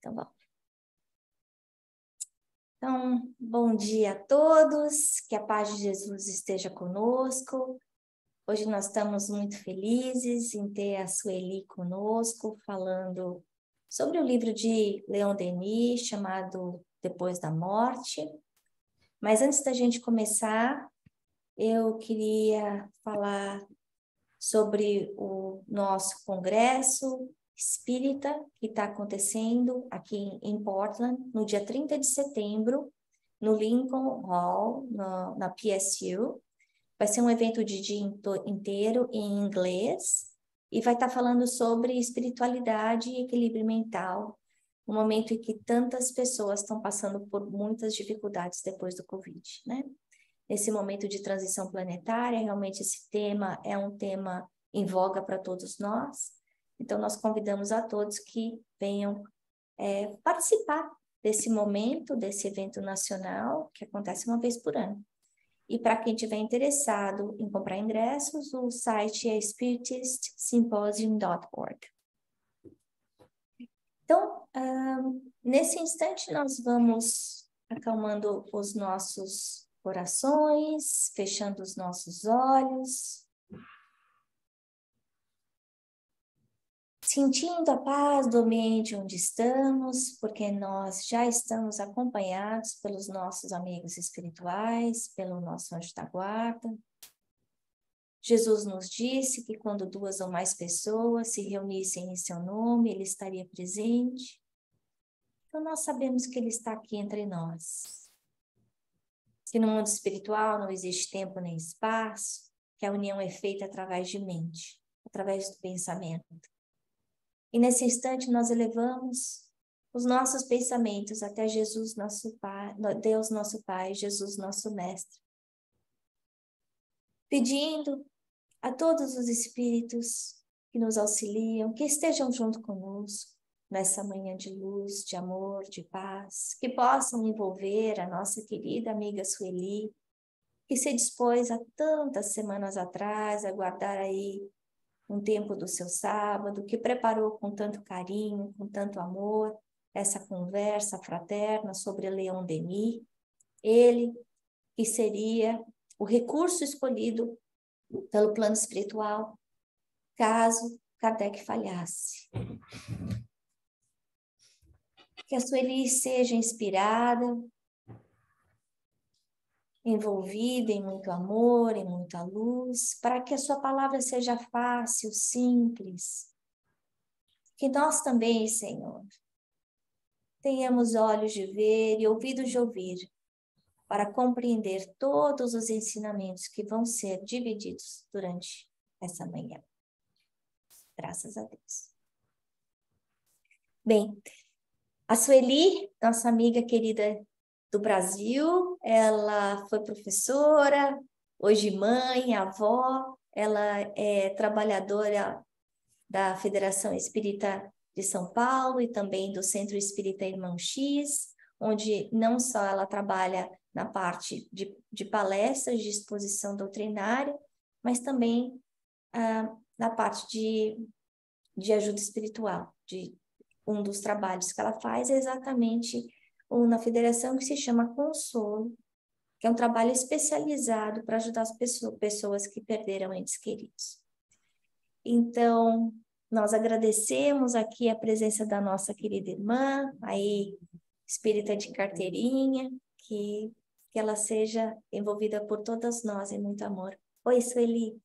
Então, vamos. Então, bom dia a todos, que a paz de Jesus esteja conosco. Hoje nós estamos muito felizes em ter a Sueli conosco, falando sobre o livro de Leon Denis, chamado Depois da Morte. Mas antes da gente começar, eu queria falar sobre o nosso congresso, espírita que está acontecendo aqui em Portland no dia 30 de setembro, no Lincoln Hall, no, na PSU. Vai ser um evento de dia inteiro em inglês e vai estar tá falando sobre espiritualidade e equilíbrio mental, um momento em que tantas pessoas estão passando por muitas dificuldades depois do Covid, né? Nesse momento de transição planetária, realmente esse tema é um tema em voga para todos nós então, nós convidamos a todos que venham é, participar desse momento, desse evento nacional, que acontece uma vez por ano. E para quem tiver interessado em comprar ingressos, o site é spiritistsymposium.org. Então, uh, nesse instante, nós vamos acalmando os nossos corações, fechando os nossos olhos, sentindo a paz do ambiente onde estamos, porque nós já estamos acompanhados pelos nossos amigos espirituais, pelo nosso anjo da guarda. Jesus nos disse que quando duas ou mais pessoas se reunissem em seu nome, ele estaria presente. Então, nós sabemos que ele está aqui entre nós. Que no mundo espiritual não existe tempo nem espaço, que a união é feita através de mente, através do pensamento e nesse instante nós elevamos os nossos pensamentos até Jesus, nosso Pai, Deus, nosso Pai, Jesus, nosso Mestre. Pedindo a todos os espíritos que nos auxiliam, que estejam junto conosco nessa manhã de luz, de amor, de paz, que possam envolver a nossa querida amiga Sueli, que se dispôs há tantas semanas atrás a guardar aí um tempo do seu sábado, que preparou com tanto carinho, com tanto amor, essa conversa fraterna sobre Leon Denis. Ele que seria o recurso escolhido pelo plano espiritual caso Kardec falhasse. Que a Sueli seja inspirada envolvida em muito amor, em muita luz, para que a sua palavra seja fácil, simples. Que nós também, Senhor, tenhamos olhos de ver e ouvidos de ouvir, para compreender todos os ensinamentos que vão ser divididos durante essa manhã. Graças a Deus. Bem, a Sueli, nossa amiga querida do Brasil. Ela foi professora, hoje mãe, avó, ela é trabalhadora da Federação Espírita de São Paulo e também do Centro Espírita Irmão X, onde não só ela trabalha na parte de, de palestras, de exposição doutrinária, mas também ah, na parte de, de ajuda espiritual. De, um dos trabalhos que ela faz é exatamente na federação que se chama Consolo, que é um trabalho especializado para ajudar as pessoas, pessoas que perderam entes queridos. Então, nós agradecemos aqui a presença da nossa querida irmã, aí espírita de carteirinha, que, que ela seja envolvida por todas nós em muito amor. Oi, Sueli,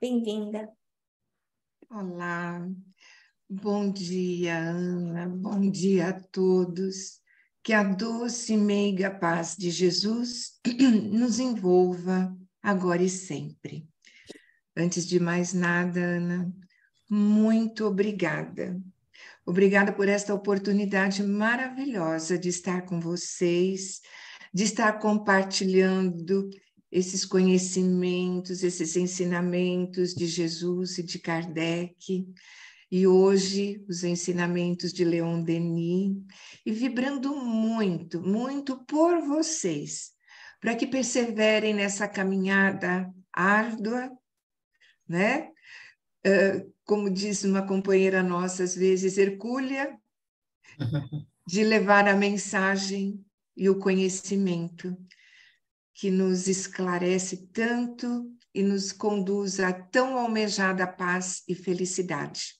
bem-vinda. Olá, bom dia, Ana, bom dia a todos. Que a doce e meiga paz de Jesus nos envolva agora e sempre. Antes de mais nada, Ana, muito obrigada. Obrigada por esta oportunidade maravilhosa de estar com vocês, de estar compartilhando esses conhecimentos, esses ensinamentos de Jesus e de Kardec e hoje os ensinamentos de Leon Denis, e vibrando muito, muito por vocês, para que perseverem nessa caminhada árdua, né? Ah, como diz uma companheira nossa, às vezes, hercúlea, de levar a mensagem e o conhecimento que nos esclarece tanto e nos conduz à tão almejada paz e felicidade.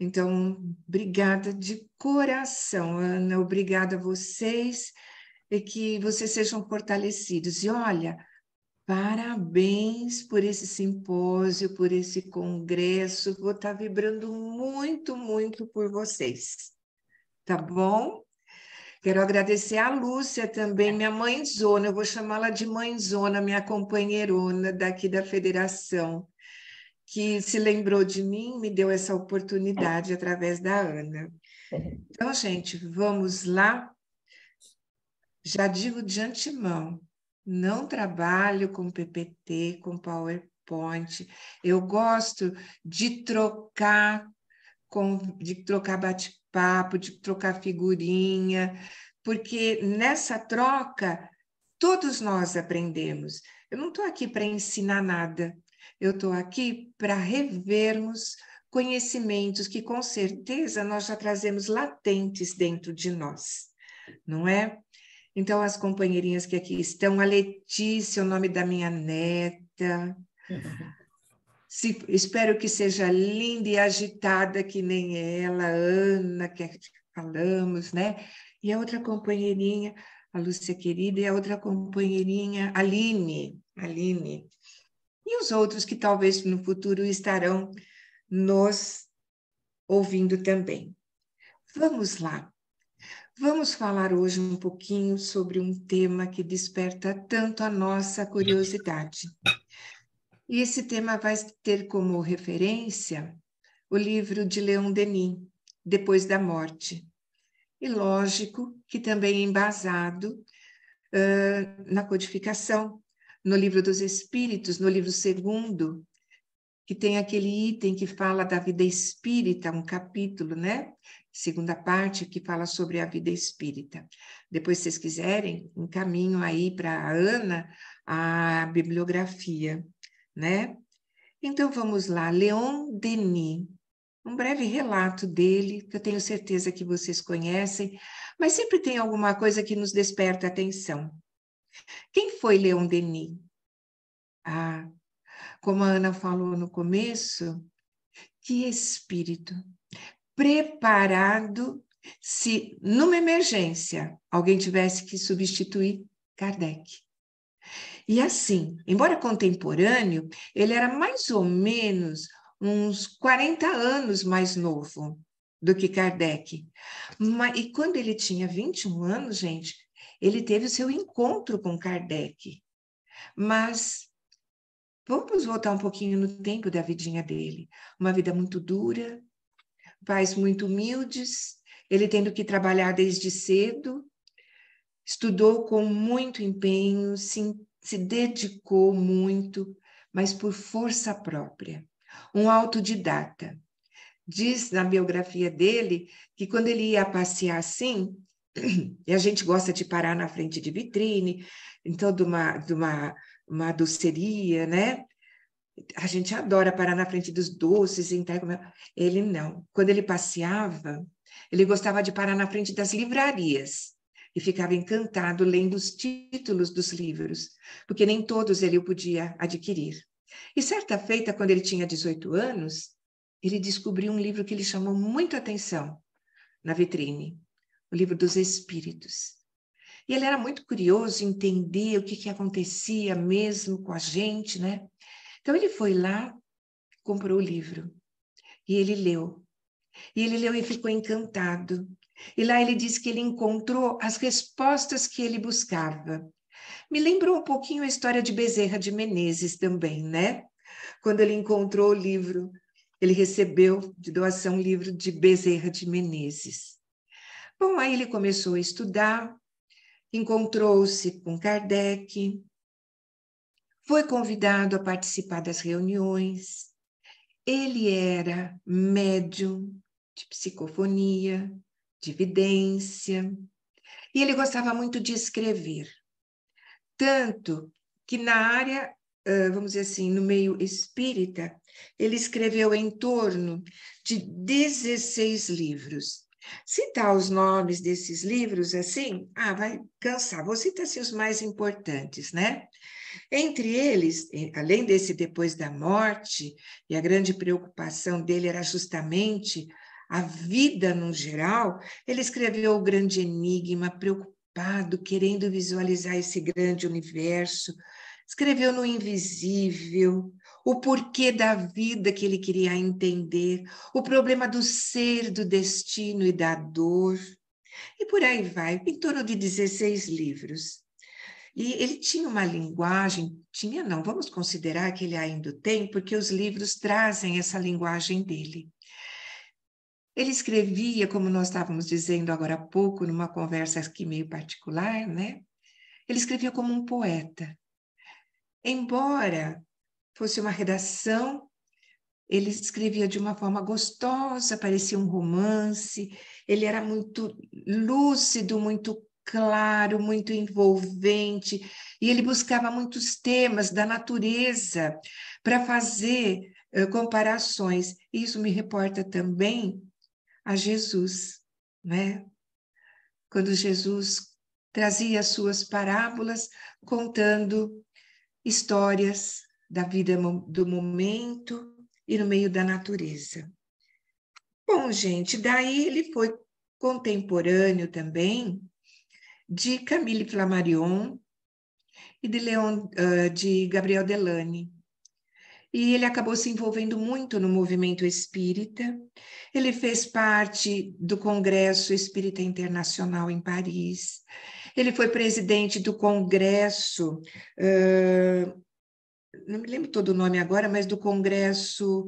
Então, obrigada de coração, Ana, obrigada a vocês e que vocês sejam fortalecidos. E olha, parabéns por esse simpósio, por esse congresso. Vou estar tá vibrando muito, muito por vocês. Tá bom? Quero agradecer a Lúcia também, minha mãezona, eu vou chamá-la de mãezona, minha companheirona daqui da federação que se lembrou de mim, me deu essa oportunidade através da Ana. Então, gente, vamos lá. Já digo de antemão, não trabalho com PPT, com PowerPoint. Eu gosto de trocar com, de trocar bate-papo, de trocar figurinha, porque nessa troca todos nós aprendemos. Eu não estou aqui para ensinar nada, eu estou aqui para revermos conhecimentos que com certeza nós já trazemos latentes dentro de nós, não é? Então, as companheirinhas que aqui estão, a Letícia, o nome da minha neta. Se, espero que seja linda e agitada, que nem ela, Ana, que é falamos, né? E a outra companheirinha, a Lúcia querida, e a outra companheirinha, Aline. Aline, e os outros que talvez no futuro estarão nos ouvindo também. Vamos lá. Vamos falar hoje um pouquinho sobre um tema que desperta tanto a nossa curiosidade. E esse tema vai ter como referência o livro de Leon Denis, Depois da Morte. E lógico que também é embasado uh, na codificação no livro dos Espíritos, no livro segundo, que tem aquele item que fala da vida espírita, um capítulo, né? Segunda parte que fala sobre a vida espírita. Depois, se vocês quiserem, encaminho aí para a Ana a bibliografia, né? Então vamos lá, Leon Denis, um breve relato dele, que eu tenho certeza que vocês conhecem, mas sempre tem alguma coisa que nos desperta atenção. Quem foi Leon Denis? Ah, como a Ana falou no começo, que espírito preparado se numa emergência alguém tivesse que substituir Kardec. E assim, embora contemporâneo, ele era mais ou menos uns 40 anos mais novo do que Kardec. E quando ele tinha 21 anos, gente, ele teve o seu encontro com Kardec. Mas vamos voltar um pouquinho no tempo da vidinha dele. Uma vida muito dura, pais muito humildes, ele tendo que trabalhar desde cedo, estudou com muito empenho, se, se dedicou muito, mas por força própria. Um autodidata. Diz na biografia dele que quando ele ia passear assim, e a gente gosta de parar na frente de vitrine, então de uma, de uma, uma doceria, né? A gente adora parar na frente dos doces, Então Ele não. Quando ele passeava, ele gostava de parar na frente das livrarias e ficava encantado lendo os títulos dos livros, porque nem todos ele podia adquirir. E certa feita, quando ele tinha 18 anos, ele descobriu um livro que lhe chamou muito atenção na vitrine o livro dos Espíritos. E ele era muito curioso entender o que, que acontecia mesmo com a gente, né? Então ele foi lá, comprou o livro e ele leu. E ele leu e ficou encantado. E lá ele diz que ele encontrou as respostas que ele buscava. Me lembrou um pouquinho a história de Bezerra de Menezes também, né? Quando ele encontrou o livro, ele recebeu de doação o livro de Bezerra de Menezes. Bom, aí ele começou a estudar, encontrou-se com Kardec, foi convidado a participar das reuniões. Ele era médium de psicofonia, de vidência, e ele gostava muito de escrever. Tanto que na área, vamos dizer assim, no meio espírita, ele escreveu em torno de 16 livros. Citar os nomes desses livros assim, ah, vai cansar. Vou citar assim, os mais importantes, né? Entre eles, além desse Depois da Morte, e a grande preocupação dele era justamente a vida no geral, ele escreveu O Grande Enigma, preocupado, querendo visualizar esse grande universo, escreveu No Invisível, o porquê da vida que ele queria entender, o problema do ser, do destino e da dor. E por aí vai, em torno de 16 livros. E ele tinha uma linguagem, tinha não, vamos considerar que ele ainda tem, porque os livros trazem essa linguagem dele. Ele escrevia, como nós estávamos dizendo agora há pouco, numa conversa aqui meio particular, né? Ele escrevia como um poeta. Embora fosse uma redação, ele escrevia de uma forma gostosa, parecia um romance, ele era muito lúcido, muito claro, muito envolvente, e ele buscava muitos temas da natureza para fazer uh, comparações. Isso me reporta também a Jesus, né? Quando Jesus trazia suas parábolas contando histórias da vida do momento e no meio da natureza. Bom, gente, daí ele foi contemporâneo também de Camille Flammarion e de, Leon, de Gabriel Delany. E ele acabou se envolvendo muito no movimento espírita. Ele fez parte do Congresso Espírita Internacional em Paris. Ele foi presidente do Congresso uh, não me lembro todo o nome agora, mas do Congresso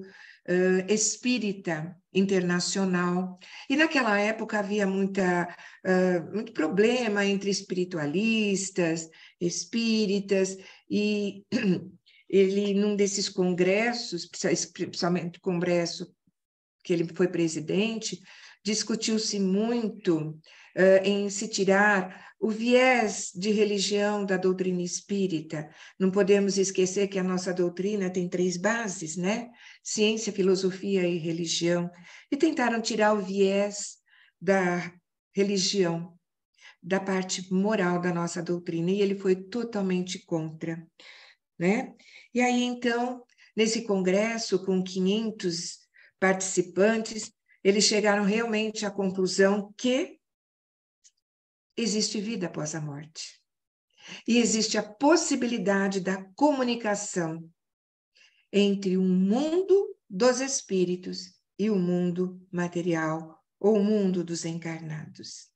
uh, Espírita Internacional. E naquela época havia muita, uh, muito problema entre espiritualistas, espíritas, e ele, num desses congressos, principalmente o congresso que ele foi presidente, discutiu-se muito uh, em se tirar o viés de religião da doutrina espírita, não podemos esquecer que a nossa doutrina tem três bases, né? Ciência, filosofia e religião. E tentaram tirar o viés da religião, da parte moral da nossa doutrina, e ele foi totalmente contra, né? E aí, então, nesse congresso, com 500 participantes, eles chegaram realmente à conclusão que existe vida após a morte. E existe a possibilidade da comunicação entre o um mundo dos espíritos e o um mundo material ou o mundo dos encarnados.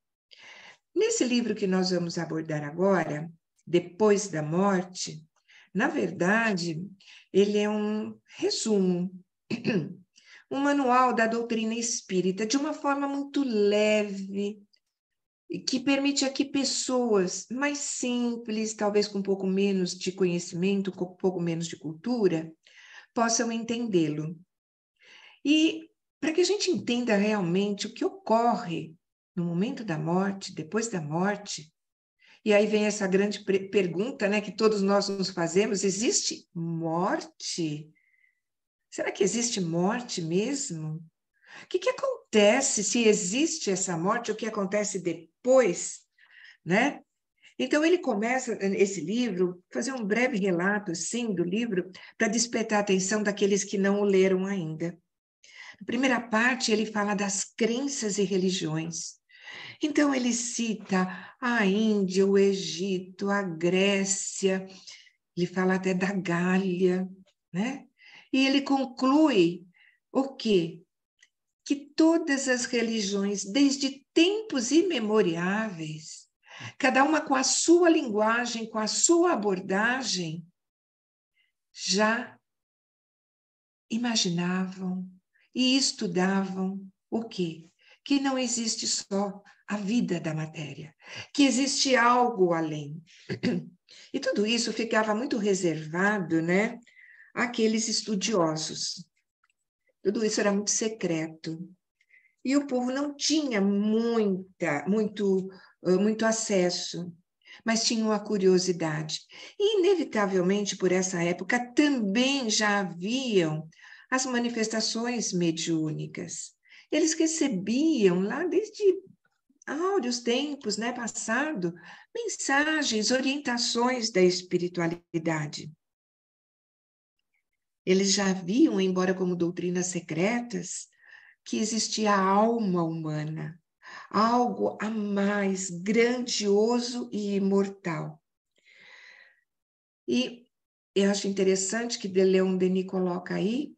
Nesse livro que nós vamos abordar agora, Depois da Morte, na verdade, ele é um resumo, um manual da doutrina espírita, de uma forma muito leve, que permite a que pessoas mais simples, talvez com um pouco menos de conhecimento, com um pouco menos de cultura, possam entendê-lo. E para que a gente entenda realmente o que ocorre no momento da morte, depois da morte, e aí vem essa grande pergunta né, que todos nós nos fazemos: existe morte? Será que existe morte mesmo? O que, que acontece? acontece, se existe essa morte, o que acontece depois, né? Então ele começa esse livro, fazer um breve relato, sim, do livro, para despertar a atenção daqueles que não o leram ainda. Na primeira parte ele fala das crenças e religiões. Então ele cita a Índia, o Egito, a Grécia, ele fala até da Gália, né? E ele conclui o quê? que todas as religiões, desde tempos imemoriáveis, cada uma com a sua linguagem, com a sua abordagem, já imaginavam e estudavam o quê? Que não existe só a vida da matéria, que existe algo além. E tudo isso ficava muito reservado, né, àqueles estudiosos. Tudo isso era muito secreto. E o povo não tinha muita, muito, muito acesso, mas tinha uma curiosidade. E, inevitavelmente, por essa época, também já haviam as manifestações mediúnicas. Eles recebiam lá desde áureos tempos né, passado mensagens, orientações da espiritualidade. Eles já viam, embora como doutrinas secretas, que existia a alma humana, algo a mais grandioso e imortal. E eu acho interessante que Deleon Denis coloca aí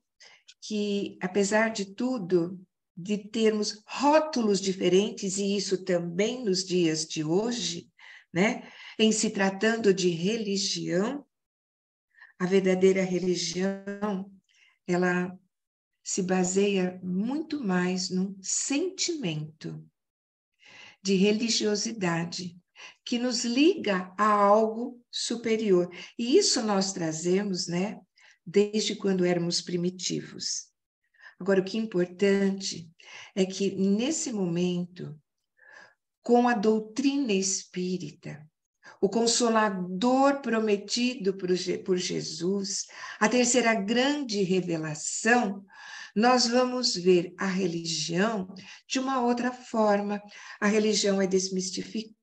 que, apesar de tudo, de termos rótulos diferentes, e isso também nos dias de hoje, né? em se tratando de religião, a verdadeira religião, ela se baseia muito mais num sentimento de religiosidade que nos liga a algo superior. E isso nós trazemos, né, desde quando éramos primitivos. Agora, o que é importante é que, nesse momento, com a doutrina espírita, o consolador prometido por Jesus, a terceira grande revelação, nós vamos ver a religião de uma outra forma. A religião é desmistificada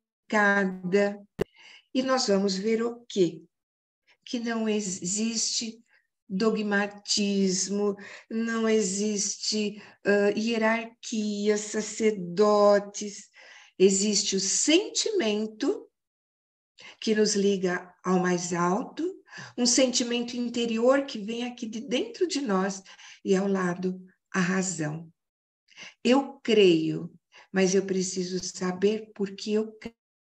e nós vamos ver o quê? Que não existe dogmatismo, não existe uh, hierarquia, sacerdotes, existe o sentimento que nos liga ao mais alto, um sentimento interior que vem aqui de dentro de nós e ao lado a razão. Eu creio, mas eu preciso saber por que eu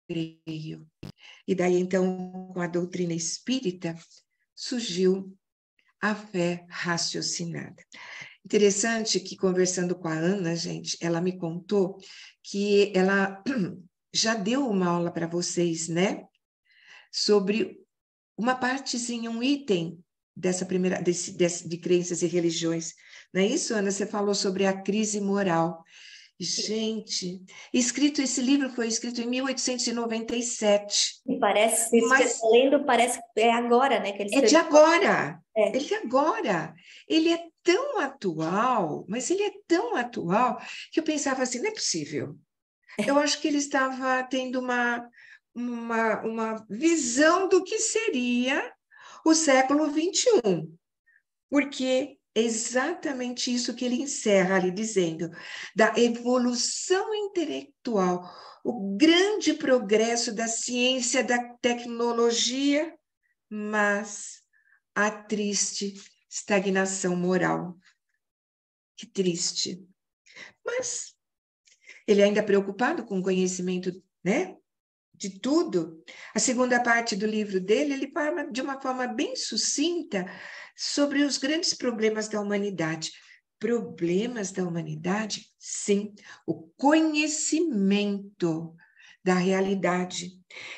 creio. E daí então, com a doutrina espírita, surgiu a fé raciocinada. Interessante que conversando com a Ana, gente, ela me contou que ela já deu uma aula para vocês, né? sobre uma partezinha, um item dessa primeira desse, desse, de crenças e religiões. Não é isso, Ana? Você falou sobre a crise moral. Gente, escrito esse livro foi escrito em 1897. E parece, mas, lendo, parece que é agora, né? Que ele é escreveu. de agora. É. Ele é agora. Ele é tão atual, mas ele é tão atual que eu pensava assim, não é possível. Eu acho que ele estava tendo uma uma, uma visão do que seria o século XXI, porque é exatamente isso que ele encerra ali dizendo, da evolução intelectual, o grande progresso da ciência, da tecnologia, mas a triste estagnação moral. Que triste. Mas ele ainda é preocupado com o conhecimento né, de tudo, a segunda parte do livro dele, ele fala de uma forma bem sucinta sobre os grandes problemas da humanidade. Problemas da humanidade, sim, o conhecimento da realidade.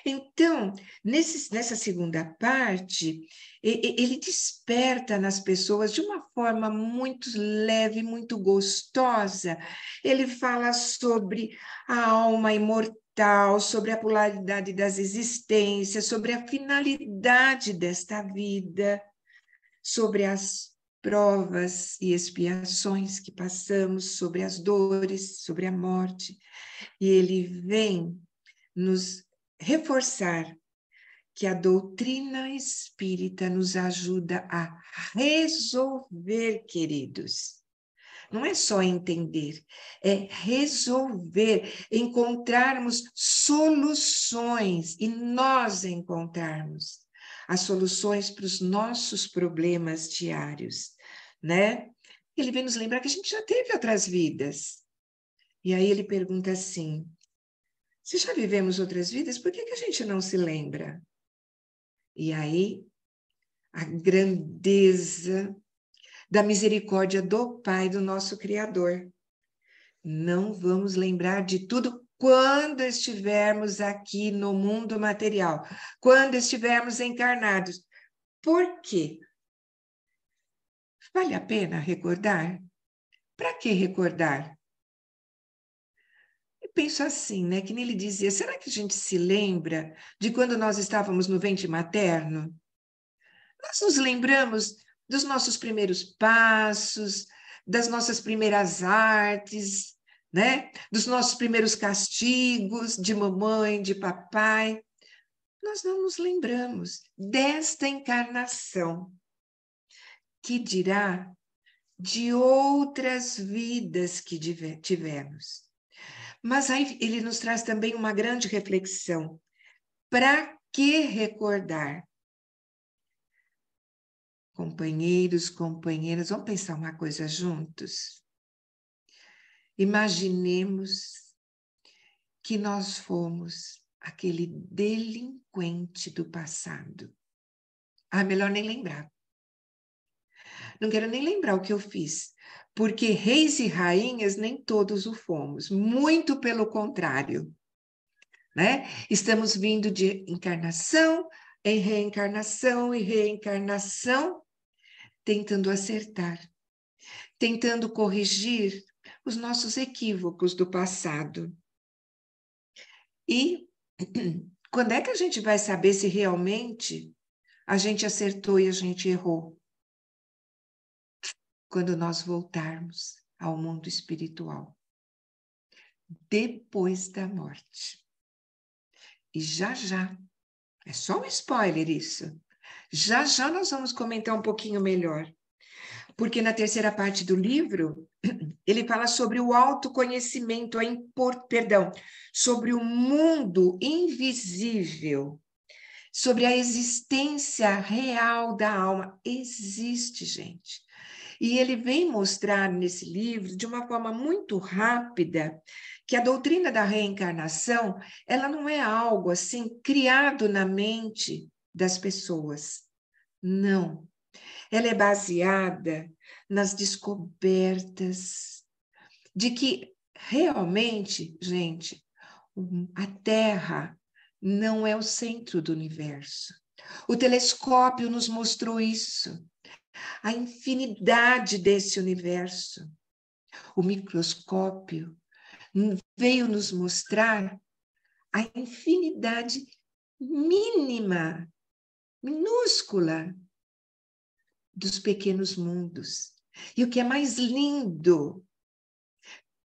Então, nesse, nessa segunda parte, ele desperta nas pessoas de uma forma muito leve, muito gostosa. Ele fala sobre a alma imortal tal, sobre a polaridade das existências, sobre a finalidade desta vida, sobre as provas e expiações que passamos, sobre as dores, sobre a morte. E ele vem nos reforçar que a doutrina espírita nos ajuda a resolver, queridos, não é só entender, é resolver, encontrarmos soluções e nós encontrarmos as soluções para os nossos problemas diários, né? Ele vem nos lembrar que a gente já teve outras vidas. E aí ele pergunta assim: se já vivemos outras vidas, por que, que a gente não se lembra? E aí a grandeza da misericórdia do Pai, do nosso Criador. Não vamos lembrar de tudo quando estivermos aqui no mundo material, quando estivermos encarnados. Por quê? Vale a pena recordar? Para que recordar? Eu penso assim, né? Que Nele dizia: será que a gente se lembra de quando nós estávamos no ventre materno? Nós nos lembramos dos nossos primeiros passos, das nossas primeiras artes, né? Dos nossos primeiros castigos de mamãe, de papai. Nós não nos lembramos desta encarnação, que dirá de outras vidas que tivemos. Mas aí ele nos traz também uma grande reflexão. Para que recordar? Companheiros, companheiras, vamos pensar uma coisa juntos? Imaginemos que nós fomos aquele delinquente do passado. Ah, melhor nem lembrar. Não quero nem lembrar o que eu fiz, porque reis e rainhas nem todos o fomos, muito pelo contrário. Né? Estamos vindo de encarnação em reencarnação e reencarnação tentando acertar, tentando corrigir os nossos equívocos do passado. E quando é que a gente vai saber se realmente a gente acertou e a gente errou? Quando nós voltarmos ao mundo espiritual, depois da morte. E já já, é só um spoiler isso. Já já nós vamos comentar um pouquinho melhor, porque na terceira parte do livro ele fala sobre o autoconhecimento, a impor, perdão, sobre o mundo invisível, sobre a existência real da alma. Existe, gente. E ele vem mostrar nesse livro, de uma forma muito rápida, que a doutrina da reencarnação, ela não é algo assim criado na mente das pessoas. Não. Ela é baseada nas descobertas de que realmente, gente, a Terra não é o centro do universo. O telescópio nos mostrou isso. A infinidade desse universo. O microscópio veio nos mostrar a infinidade mínima minúscula dos pequenos mundos. E o que é mais lindo,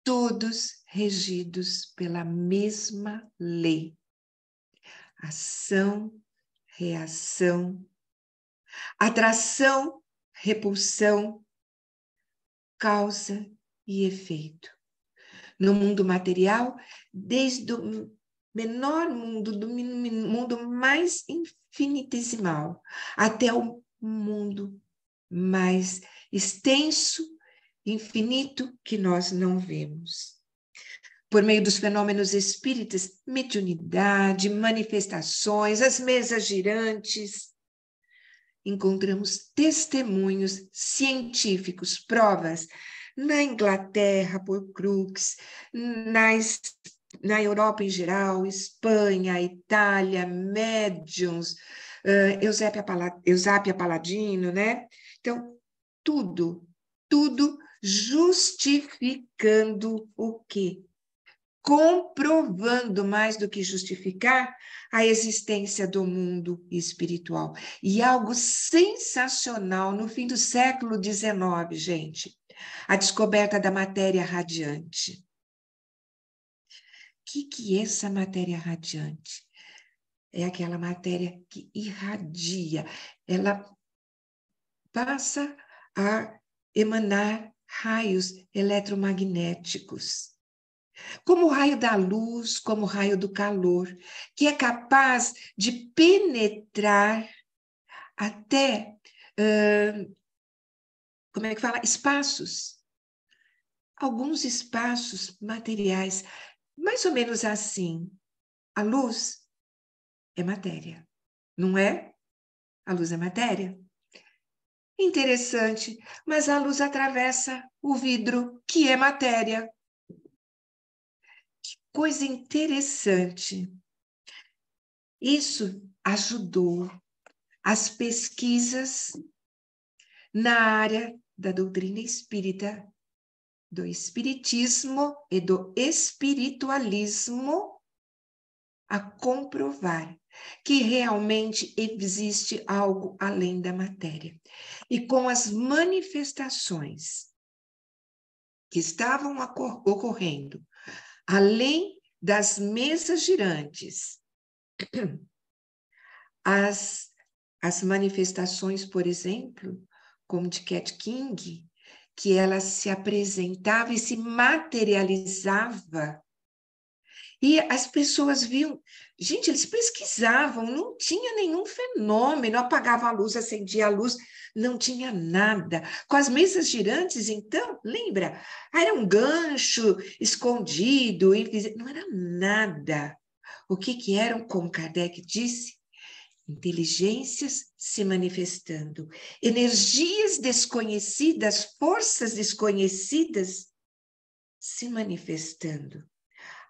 todos regidos pela mesma lei. Ação, reação, atração, repulsão, causa e efeito. No mundo material, desde o menor mundo, do mundo mais infinitesimal, até o mundo mais extenso, infinito, que nós não vemos. Por meio dos fenômenos espíritas, mediunidade, manifestações, as mesas girantes, encontramos testemunhos científicos, provas na Inglaterra por Crookes, na na Europa em geral, Espanha, Itália, médiums, uh, Eusápia, Eusápia Paladino, né? Então, tudo, tudo justificando o quê? Comprovando mais do que justificar a existência do mundo espiritual. E algo sensacional no fim do século XIX, gente. A descoberta da matéria radiante que, que é essa matéria radiante? É aquela matéria que irradia, ela passa a emanar raios eletromagnéticos, como o raio da luz, como o raio do calor, que é capaz de penetrar até, uh, como é que fala, espaços. Alguns espaços materiais mais ou menos assim. A luz é matéria, não é? A luz é matéria. Interessante, mas a luz atravessa o vidro, que é matéria. Que coisa interessante. Isso ajudou as pesquisas na área da doutrina espírita do espiritismo e do espiritualismo a comprovar que realmente existe algo além da matéria. E com as manifestações que estavam ocorrendo, além das mesas girantes, as, as manifestações, por exemplo, como de Cat King, que ela se apresentava e se materializava. E as pessoas viam, gente, eles pesquisavam, não tinha nenhum fenômeno, apagava a luz, acendia a luz, não tinha nada. Com as mesas girantes, então, lembra? Era um gancho escondido, não era nada. O que, que eram, como Kardec disse, inteligências se manifestando, energias desconhecidas, forças desconhecidas se manifestando.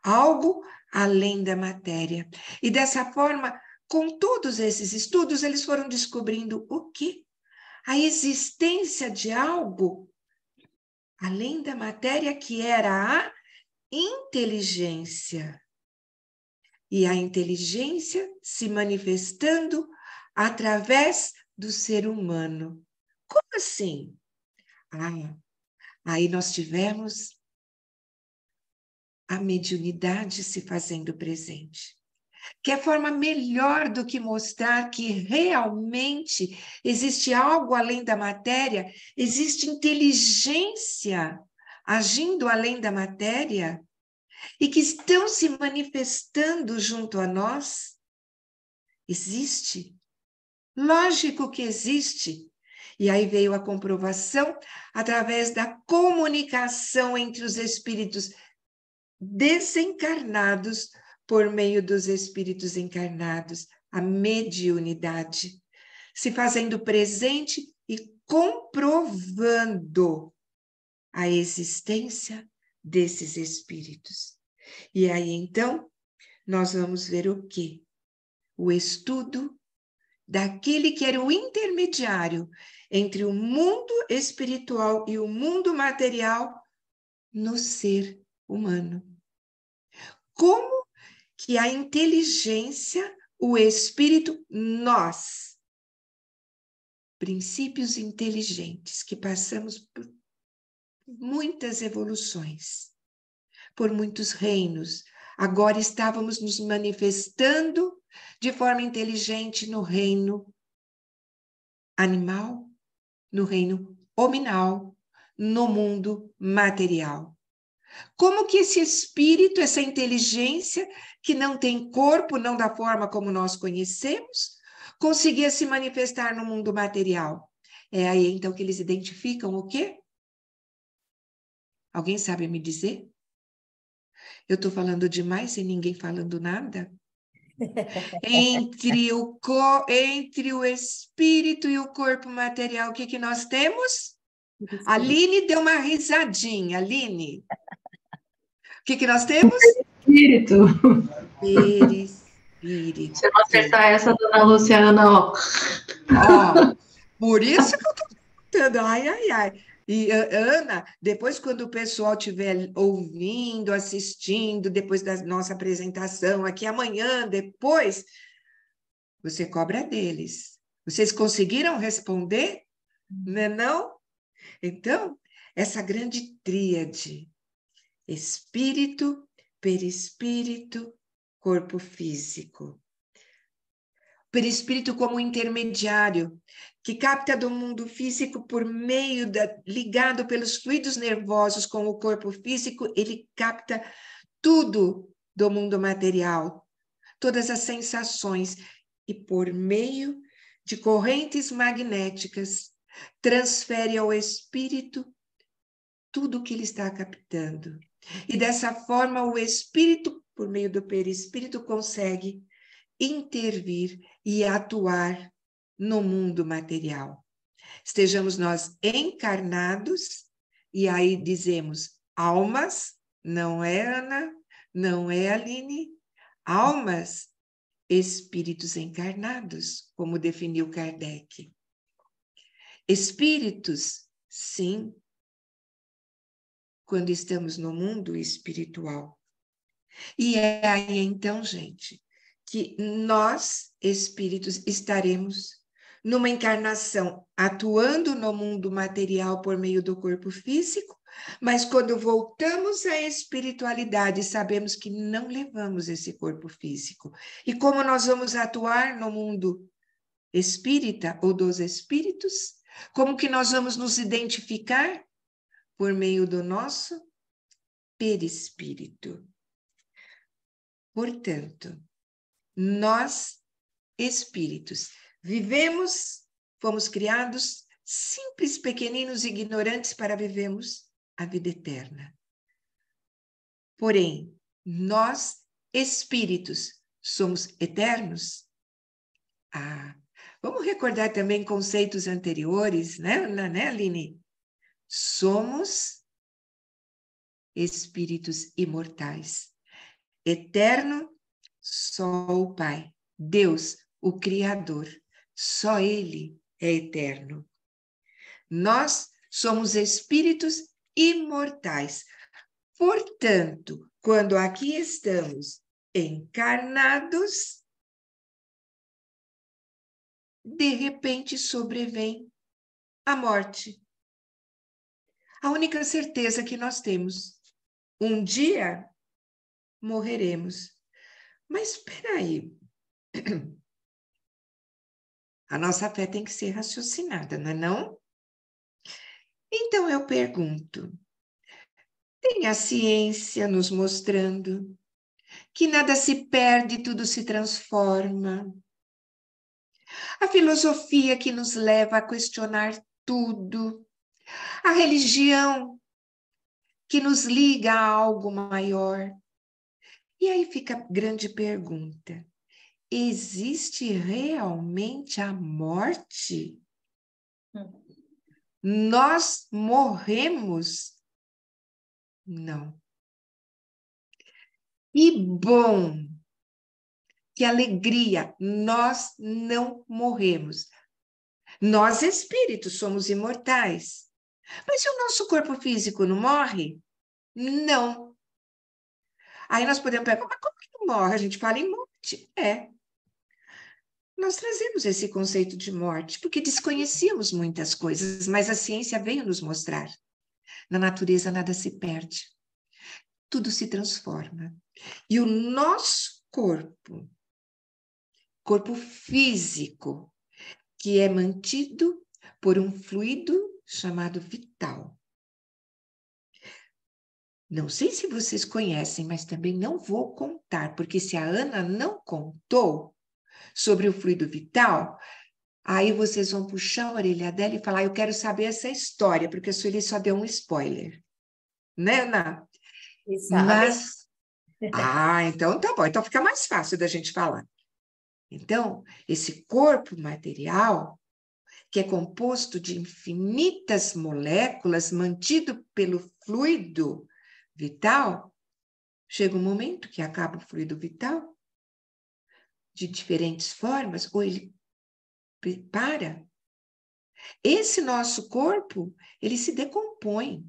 Algo além da matéria. E dessa forma, com todos esses estudos, eles foram descobrindo o que A existência de algo além da matéria que era a inteligência e a inteligência se manifestando através do ser humano. Como assim? Ah, aí nós tivemos a mediunidade se fazendo presente. Que é forma melhor do que mostrar que realmente existe algo além da matéria, existe inteligência agindo além da matéria, e que estão se manifestando junto a nós? Existe. Lógico que existe. E aí veio a comprovação através da comunicação entre os espíritos desencarnados por meio dos espíritos encarnados, a mediunidade, se fazendo presente e comprovando a existência desses espíritos. E aí então, nós vamos ver o que? O estudo daquele que era o intermediário entre o mundo espiritual e o mundo material no ser humano. Como que a inteligência, o espírito, nós, princípios inteligentes que passamos por muitas evoluções, por muitos reinos. Agora estávamos nos manifestando de forma inteligente no reino animal, no reino hominal, no mundo material. Como que esse espírito, essa inteligência, que não tem corpo, não da forma como nós conhecemos, conseguia se manifestar no mundo material? É aí então que eles identificam o quê? Alguém sabe me dizer? Eu estou falando demais e ninguém falando nada? entre, o entre o espírito e o corpo material, o que, que nós temos? A Aline deu uma risadinha. Aline, o que, que nós temos? Espírito. Espírito. Se eu não acertar essa, dona Luciana, ó. por isso que eu estou perguntando. Ai, ai, ai. E, Ana, depois, quando o pessoal estiver ouvindo, assistindo, depois da nossa apresentação aqui amanhã, depois, você cobra deles. Vocês conseguiram responder? Não é não? Então, essa grande tríade, espírito, perispírito, corpo físico perispírito como intermediário, que capta do mundo físico por meio da ligado pelos fluidos nervosos com o corpo físico, ele capta tudo do mundo material, todas as sensações e por meio de correntes magnéticas transfere ao espírito tudo o que ele está captando. E dessa forma o espírito por meio do perispírito consegue intervir e atuar no mundo material. Estejamos nós encarnados, e aí dizemos almas, não é Ana, não é Aline, almas, espíritos encarnados, como definiu Kardec. Espíritos, sim, quando estamos no mundo espiritual. E é aí então, gente, que nós, espíritos, estaremos numa encarnação atuando no mundo material por meio do corpo físico, mas quando voltamos à espiritualidade, sabemos que não levamos esse corpo físico. E como nós vamos atuar no mundo espírita ou dos espíritos? Como que nós vamos nos identificar por meio do nosso perispírito? Portanto, nós espíritos. Vivemos, fomos criados simples, pequeninos, ignorantes para vivemos a vida eterna. Porém, nós espíritos somos eternos? Ah, vamos recordar também conceitos anteriores, né, né Aline? Somos espíritos imortais. Eterno só o Pai, Deus, o Criador. Só Ele é eterno. Nós somos espíritos imortais. Portanto, quando aqui estamos encarnados, de repente sobrevém a morte. A única certeza que nós temos: um dia morreremos. Mas espera aí. A nossa fé tem que ser raciocinada, não é não? Então eu pergunto: tem a ciência nos mostrando que nada se perde, tudo se transforma. A filosofia que nos leva a questionar tudo. A religião que nos liga a algo maior. E aí fica a grande pergunta: existe realmente a morte? Nós morremos? Não. E bom, que alegria, nós não morremos. Nós espíritos somos imortais. Mas e o nosso corpo físico não morre? Não. Aí nós podemos perguntar, mas como que não morre? A gente fala em morte. É. Nós trazemos esse conceito de morte porque desconhecíamos muitas coisas, mas a ciência veio nos mostrar. Na natureza nada se perde. Tudo se transforma. E o nosso corpo, corpo físico, que é mantido por um fluido chamado vital. Não sei se vocês conhecem, mas também não vou contar, porque se a Ana não contou sobre o fluido vital, aí vocês vão puxar a orelha dela e falar: Eu quero saber essa história, porque a Sueli só deu um spoiler. Né, Ana? Exato. Mas. Ah, então tá bom. Então fica mais fácil da gente falar. Então, esse corpo material, que é composto de infinitas moléculas mantido pelo fluido vital, chega um momento que acaba o fluido vital, de diferentes formas, ou ele para. Esse nosso corpo, ele se decompõe.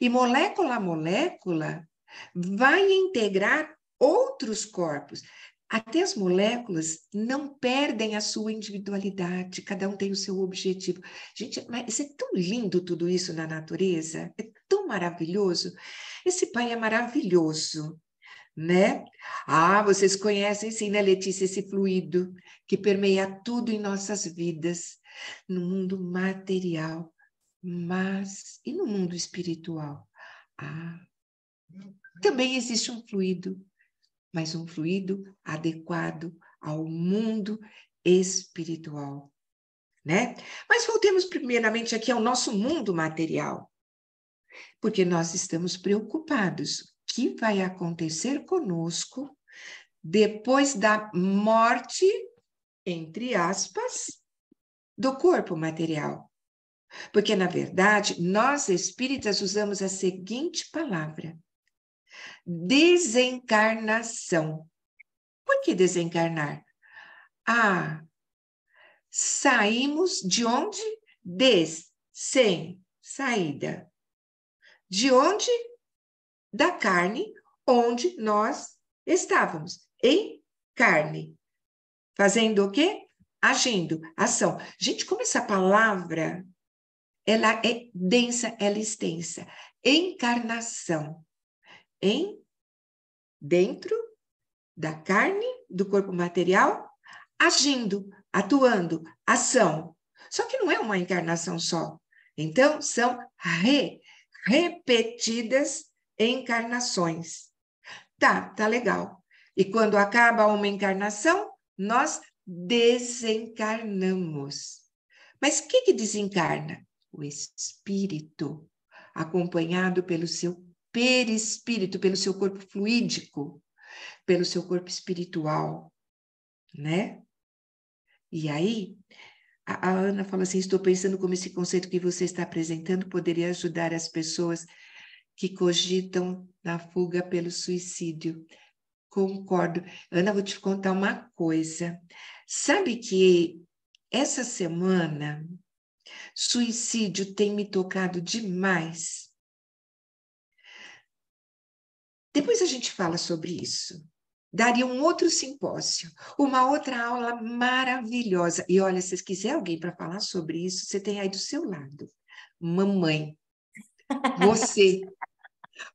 E molécula a molécula vai integrar outros corpos. Até as moléculas não perdem a sua individualidade, cada um tem o seu objetivo. Gente, mas é tão lindo tudo isso na natureza, é tão maravilhoso. Esse pai é maravilhoso, né? Ah, vocês conhecem sim, né, Letícia, esse fluido que permeia tudo em nossas vidas, no mundo material, mas e no mundo espiritual? Ah, também existe um fluido mas um fluido adequado ao mundo espiritual, né? Mas voltemos primeiramente aqui ao nosso mundo material, porque nós estamos preocupados o que vai acontecer conosco depois da morte, entre aspas, do corpo material. Porque, na verdade, nós espíritas usamos a seguinte palavra: Desencarnação. Por que desencarnar? Ah, saímos de onde? Des, sem, saída. De onde? Da carne, onde nós estávamos, em carne. Fazendo o quê? Agindo, ação. Gente, como essa palavra, ela é densa, ela é extensa. Encarnação em dentro da carne, do corpo material, agindo, atuando, ação. Só que não é uma encarnação só. Então, são re, repetidas encarnações. Tá, tá legal. E quando acaba uma encarnação, nós desencarnamos. Mas o que, que desencarna? O espírito, acompanhado pelo seu perispírito, pelo seu corpo fluídico, pelo seu corpo espiritual, né? E aí, a, a Ana fala assim: estou pensando como esse conceito que você está apresentando poderia ajudar as pessoas que cogitam na fuga pelo suicídio. Concordo. Ana, vou te contar uma coisa. Sabe que essa semana suicídio tem me tocado demais Depois a gente fala sobre isso. Daria um outro simpósio, uma outra aula maravilhosa. E olha, se quiser alguém para falar sobre isso, você tem aí do seu lado. Mamãe, você,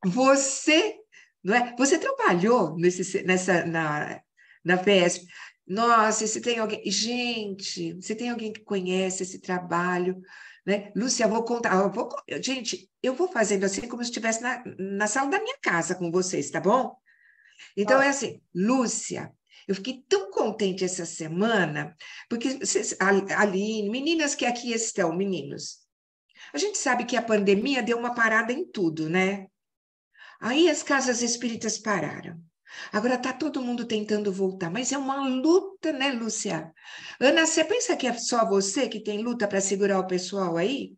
você, não é? Você trabalhou nesse, nessa, na, na PESP. Nossa, se tem alguém. Gente, se tem alguém que conhece esse trabalho, né? Lúcia, vou contar. Eu vou, gente, eu vou fazendo assim como se estivesse na, na sala da minha casa com vocês, tá bom? Então ah. é tá. assim, Lúcia, eu fiquei tão contente essa semana, porque vocês, Aline, meninas que aqui estão, meninos, a gente sabe que a pandemia deu uma parada em tudo, né? Aí as casas espíritas pararam. Agora está todo mundo tentando voltar, mas é uma luta, né, Lúcia? Ana, você pensa que é só você que tem luta para segurar o pessoal aí?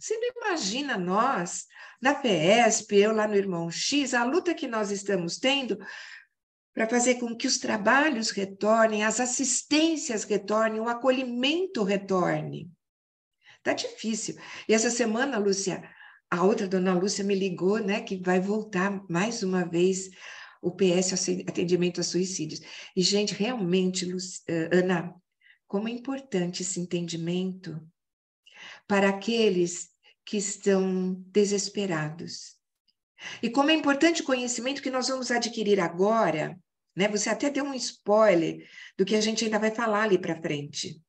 Você não imagina nós, na PESP, eu lá no Irmão X, a luta que nós estamos tendo para fazer com que os trabalhos retornem, as assistências retornem, o acolhimento retorne. Tá difícil. E essa semana, Lúcia, a outra dona Lúcia me ligou, né, que vai voltar mais uma vez o PS atendimento a suicídios. E, gente, realmente, eh, Ana, como é importante esse entendimento para aqueles que estão desesperados. E como é importante o conhecimento que nós vamos adquirir agora, né? Você até deu um spoiler do que a gente ainda vai falar ali para frente,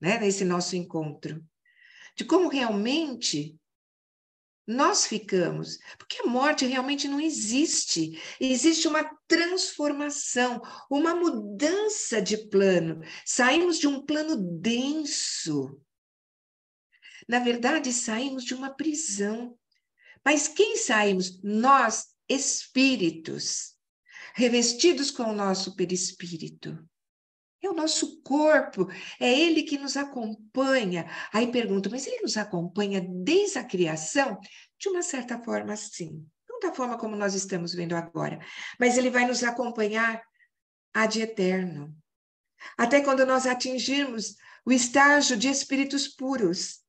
né? Nesse nosso encontro. De como realmente nós ficamos, porque a morte realmente não existe. Existe uma transformação, uma mudança de plano. Saímos de um plano denso. Na verdade, saímos de uma prisão. Mas quem saímos? Nós, espíritos, revestidos com o nosso perispírito. É o nosso corpo, é ele que nos acompanha. Aí pergunta, mas ele nos acompanha desde a criação? De uma certa forma, sim. Não da forma como nós estamos vendo agora. Mas ele vai nos acompanhar ad eterno. Até quando nós atingirmos o estágio de espíritos puros.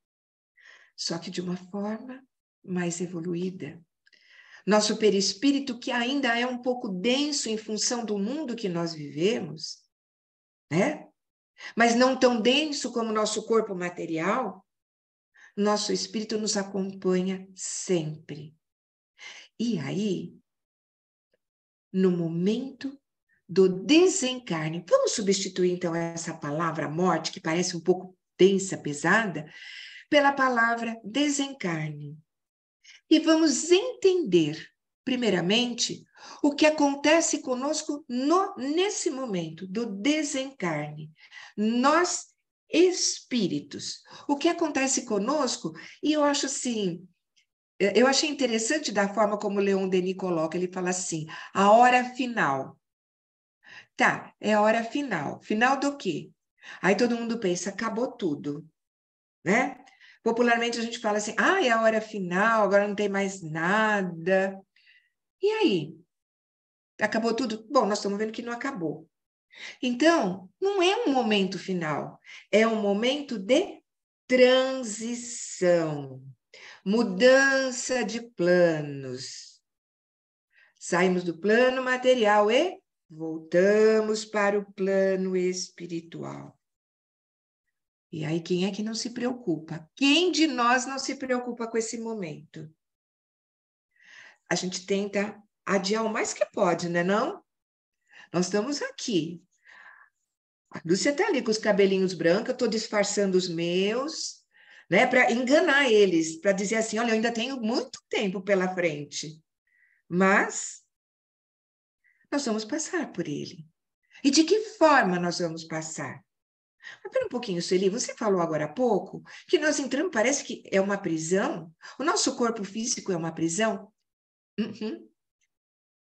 Só que de uma forma mais evoluída. Nosso perispírito, que ainda é um pouco denso em função do mundo que nós vivemos, né? Mas não tão denso como nosso corpo material, nosso espírito nos acompanha sempre. E aí, no momento do desencarne, vamos substituir então essa palavra morte, que parece um pouco densa, pesada, pela palavra desencarne. E vamos entender primeiramente, o que acontece conosco no, nesse momento do desencarne. Nós, espíritos, o que acontece conosco, e eu acho assim, eh, eu achei interessante da forma como Leon Denis coloca, ele fala assim, a hora final. Tá, é a hora final. Final do quê? Aí todo mundo pensa, acabou tudo, né? Popularmente a gente fala assim, ah, é a hora final, agora não tem mais nada. E aí? Acabou tudo? Bom, nós estamos vendo que não acabou. Então, não é um momento final, é um momento de transição, mudança de planos. Saímos do plano material e voltamos para o plano espiritual. E aí, quem é que não se preocupa? Quem de nós não se preocupa com esse momento? a gente tenta adiar o mais que pode, né não? Nós estamos aqui. A Lúcia está ali com os cabelinhos brancos, eu estou disfarçando os meus, né, para enganar eles, para dizer assim, olha, eu ainda tenho muito tempo pela frente. Mas nós vamos passar por ele. E de que forma nós vamos passar? Mas pera um pouquinho, Sueli, você falou agora há pouco que nós entramos, parece que é uma prisão. O nosso corpo físico é uma prisão. Uhum.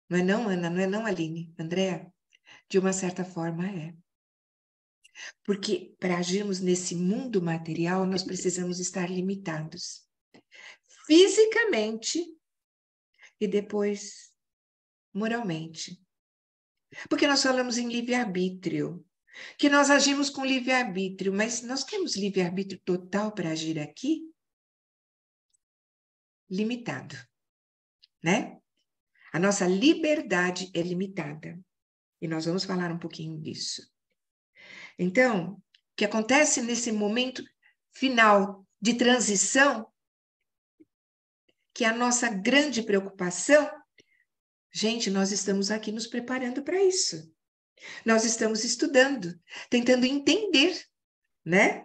Não é não, Ana? Não é não, Aline? Andréa? De uma certa forma é. Porque para agirmos nesse mundo material, nós precisamos estar limitados. Fisicamente e depois moralmente. Porque nós falamos em livre-arbítrio, que nós agimos com livre-arbítrio, mas nós temos livre-arbítrio total para agir aqui? Limitado né? A nossa liberdade é limitada. E nós vamos falar um pouquinho disso. Então, o que acontece nesse momento final de transição, que é a nossa grande preocupação, gente, nós estamos aqui nos preparando para isso. Nós estamos estudando, tentando entender, né?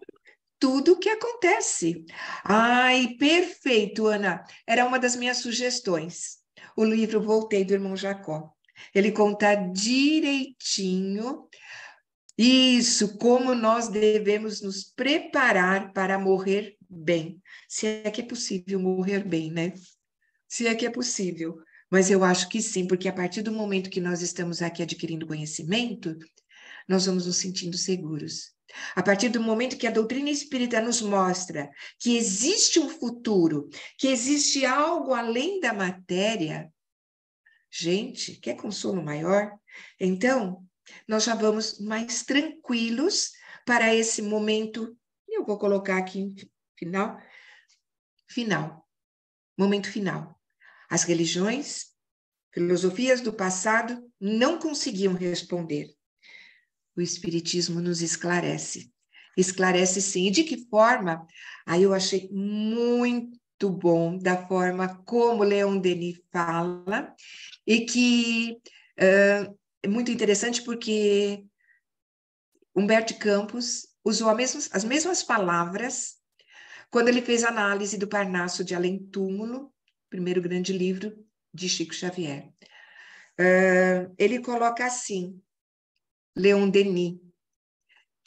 tudo o que acontece. Ai, perfeito, Ana. Era uma das minhas sugestões. O livro Voltei do Irmão Jacó. Ele conta direitinho isso, como nós devemos nos preparar para morrer bem. Se é que é possível morrer bem, né? Se é que é possível. Mas eu acho que sim, porque a partir do momento que nós estamos aqui adquirindo conhecimento, nós vamos nos sentindo seguros. A partir do momento que a doutrina espírita nos mostra que existe um futuro, que existe algo além da matéria, gente, quer consolo maior? Então, nós já vamos mais tranquilos para esse momento, eu vou colocar aqui final, final, momento final. As religiões, filosofias do passado não conseguiam responder o Espiritismo nos esclarece. Esclarece sim. E de que forma? Aí eu achei muito bom da forma como Leon Denis fala, e que uh, é muito interessante porque Humberto Campos usou as mesmas palavras quando ele fez a análise do Parnasso de Além Túmulo, primeiro grande livro de Chico Xavier. Uh, ele coloca assim: Leon Denis,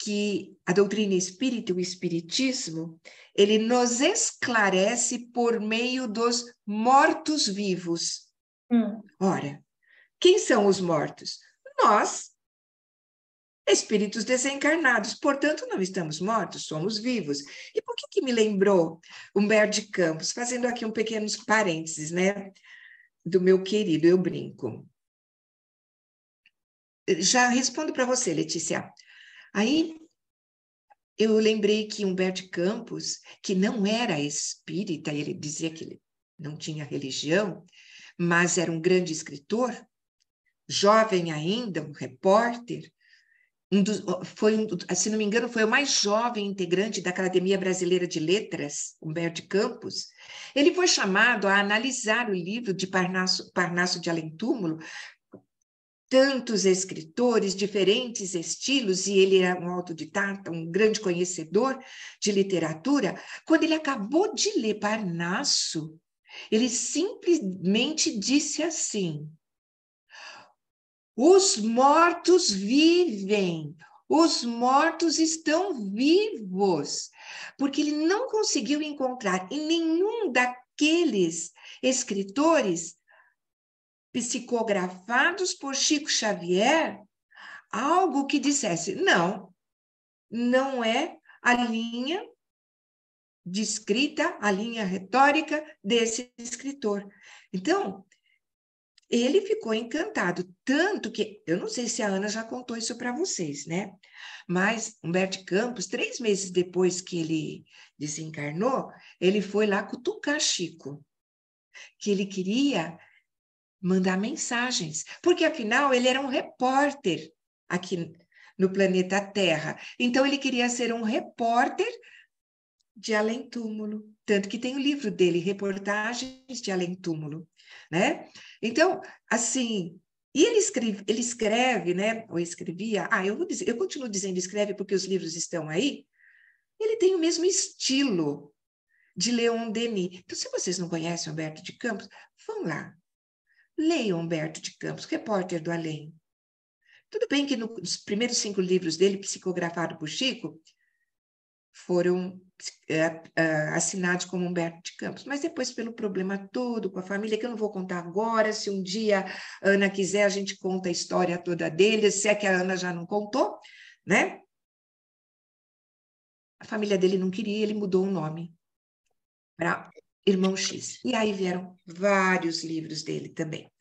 que a doutrina espírita, o espiritismo, ele nos esclarece por meio dos mortos-vivos. Hum. Ora, quem são os mortos? Nós, espíritos desencarnados, portanto, não estamos mortos, somos vivos. E por que, que me lembrou Humberto de Campos, fazendo aqui um pequeno parênteses, né? Do meu querido, eu brinco já respondo para você, Letícia. Aí eu lembrei que Humberto Campos, que não era espírita, ele dizia que ele não tinha religião, mas era um grande escritor, jovem ainda, um repórter, um dos, foi, um, se não me engano, foi o mais jovem integrante da Academia Brasileira de Letras, Humberto Campos, ele foi chamado a analisar o livro de Parnasso, Parnasso de Além Túmulo tantos escritores, diferentes estilos, e ele era um autodidata, um grande conhecedor de literatura, quando ele acabou de ler Parnasso, ele simplesmente disse assim: os mortos vivem, os mortos estão vivos, porque ele não conseguiu encontrar em nenhum daqueles escritores psicografados por Chico Xavier algo que dissesse: não, não é a linha descrita, a linha retórica desse escritor. Então, ele ficou encantado, tanto que, eu não sei se a Ana já contou isso para vocês, né? Mas Humberto Campos, três meses depois que ele desencarnou, ele foi lá cutucar Chico, que ele queria mandar mensagens, porque afinal ele era um repórter aqui no planeta Terra. Então ele queria ser um repórter de além túmulo, tanto que tem o livro dele, Reportagens de Além Túmulo, né? Então, assim, e ele escreve, ele escreve, né? Ou escrevia, ah, eu vou dizer, eu continuo dizendo escreve porque os livros estão aí. Ele tem o mesmo estilo de Leon Denis. Então, se vocês não conhecem Alberto de Campos, vão lá, Leia Humberto de Campos, repórter do Além. Tudo bem que nos primeiros cinco livros dele, psicografado por Chico, foram é, é, assinados como Humberto de Campos, mas depois pelo problema todo com a família, que eu não vou contar agora, se um dia a Ana quiser, a gente conta a história toda dele, se é que a Ana já não contou, né? A família dele não queria, ele mudou o nome para Irmão X. E aí vieram vários livros dele também.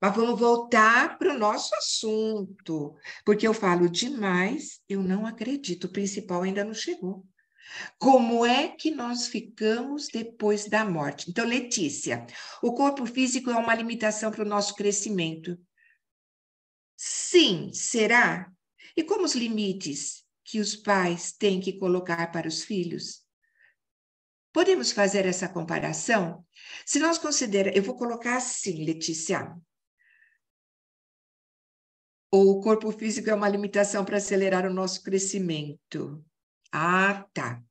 Mas vamos voltar para o nosso assunto, porque eu falo demais, eu não acredito, o principal ainda não chegou. Como é que nós ficamos depois da morte? Então, Letícia, o corpo físico é uma limitação para o nosso crescimento. Sim, será? E como os limites que os pais têm que colocar para os filhos? Podemos fazer essa comparação? Se nós considerarmos, eu vou colocar assim, Letícia. O corpo físico é uma limitação para acelerar o nosso crescimento. Ah, tá.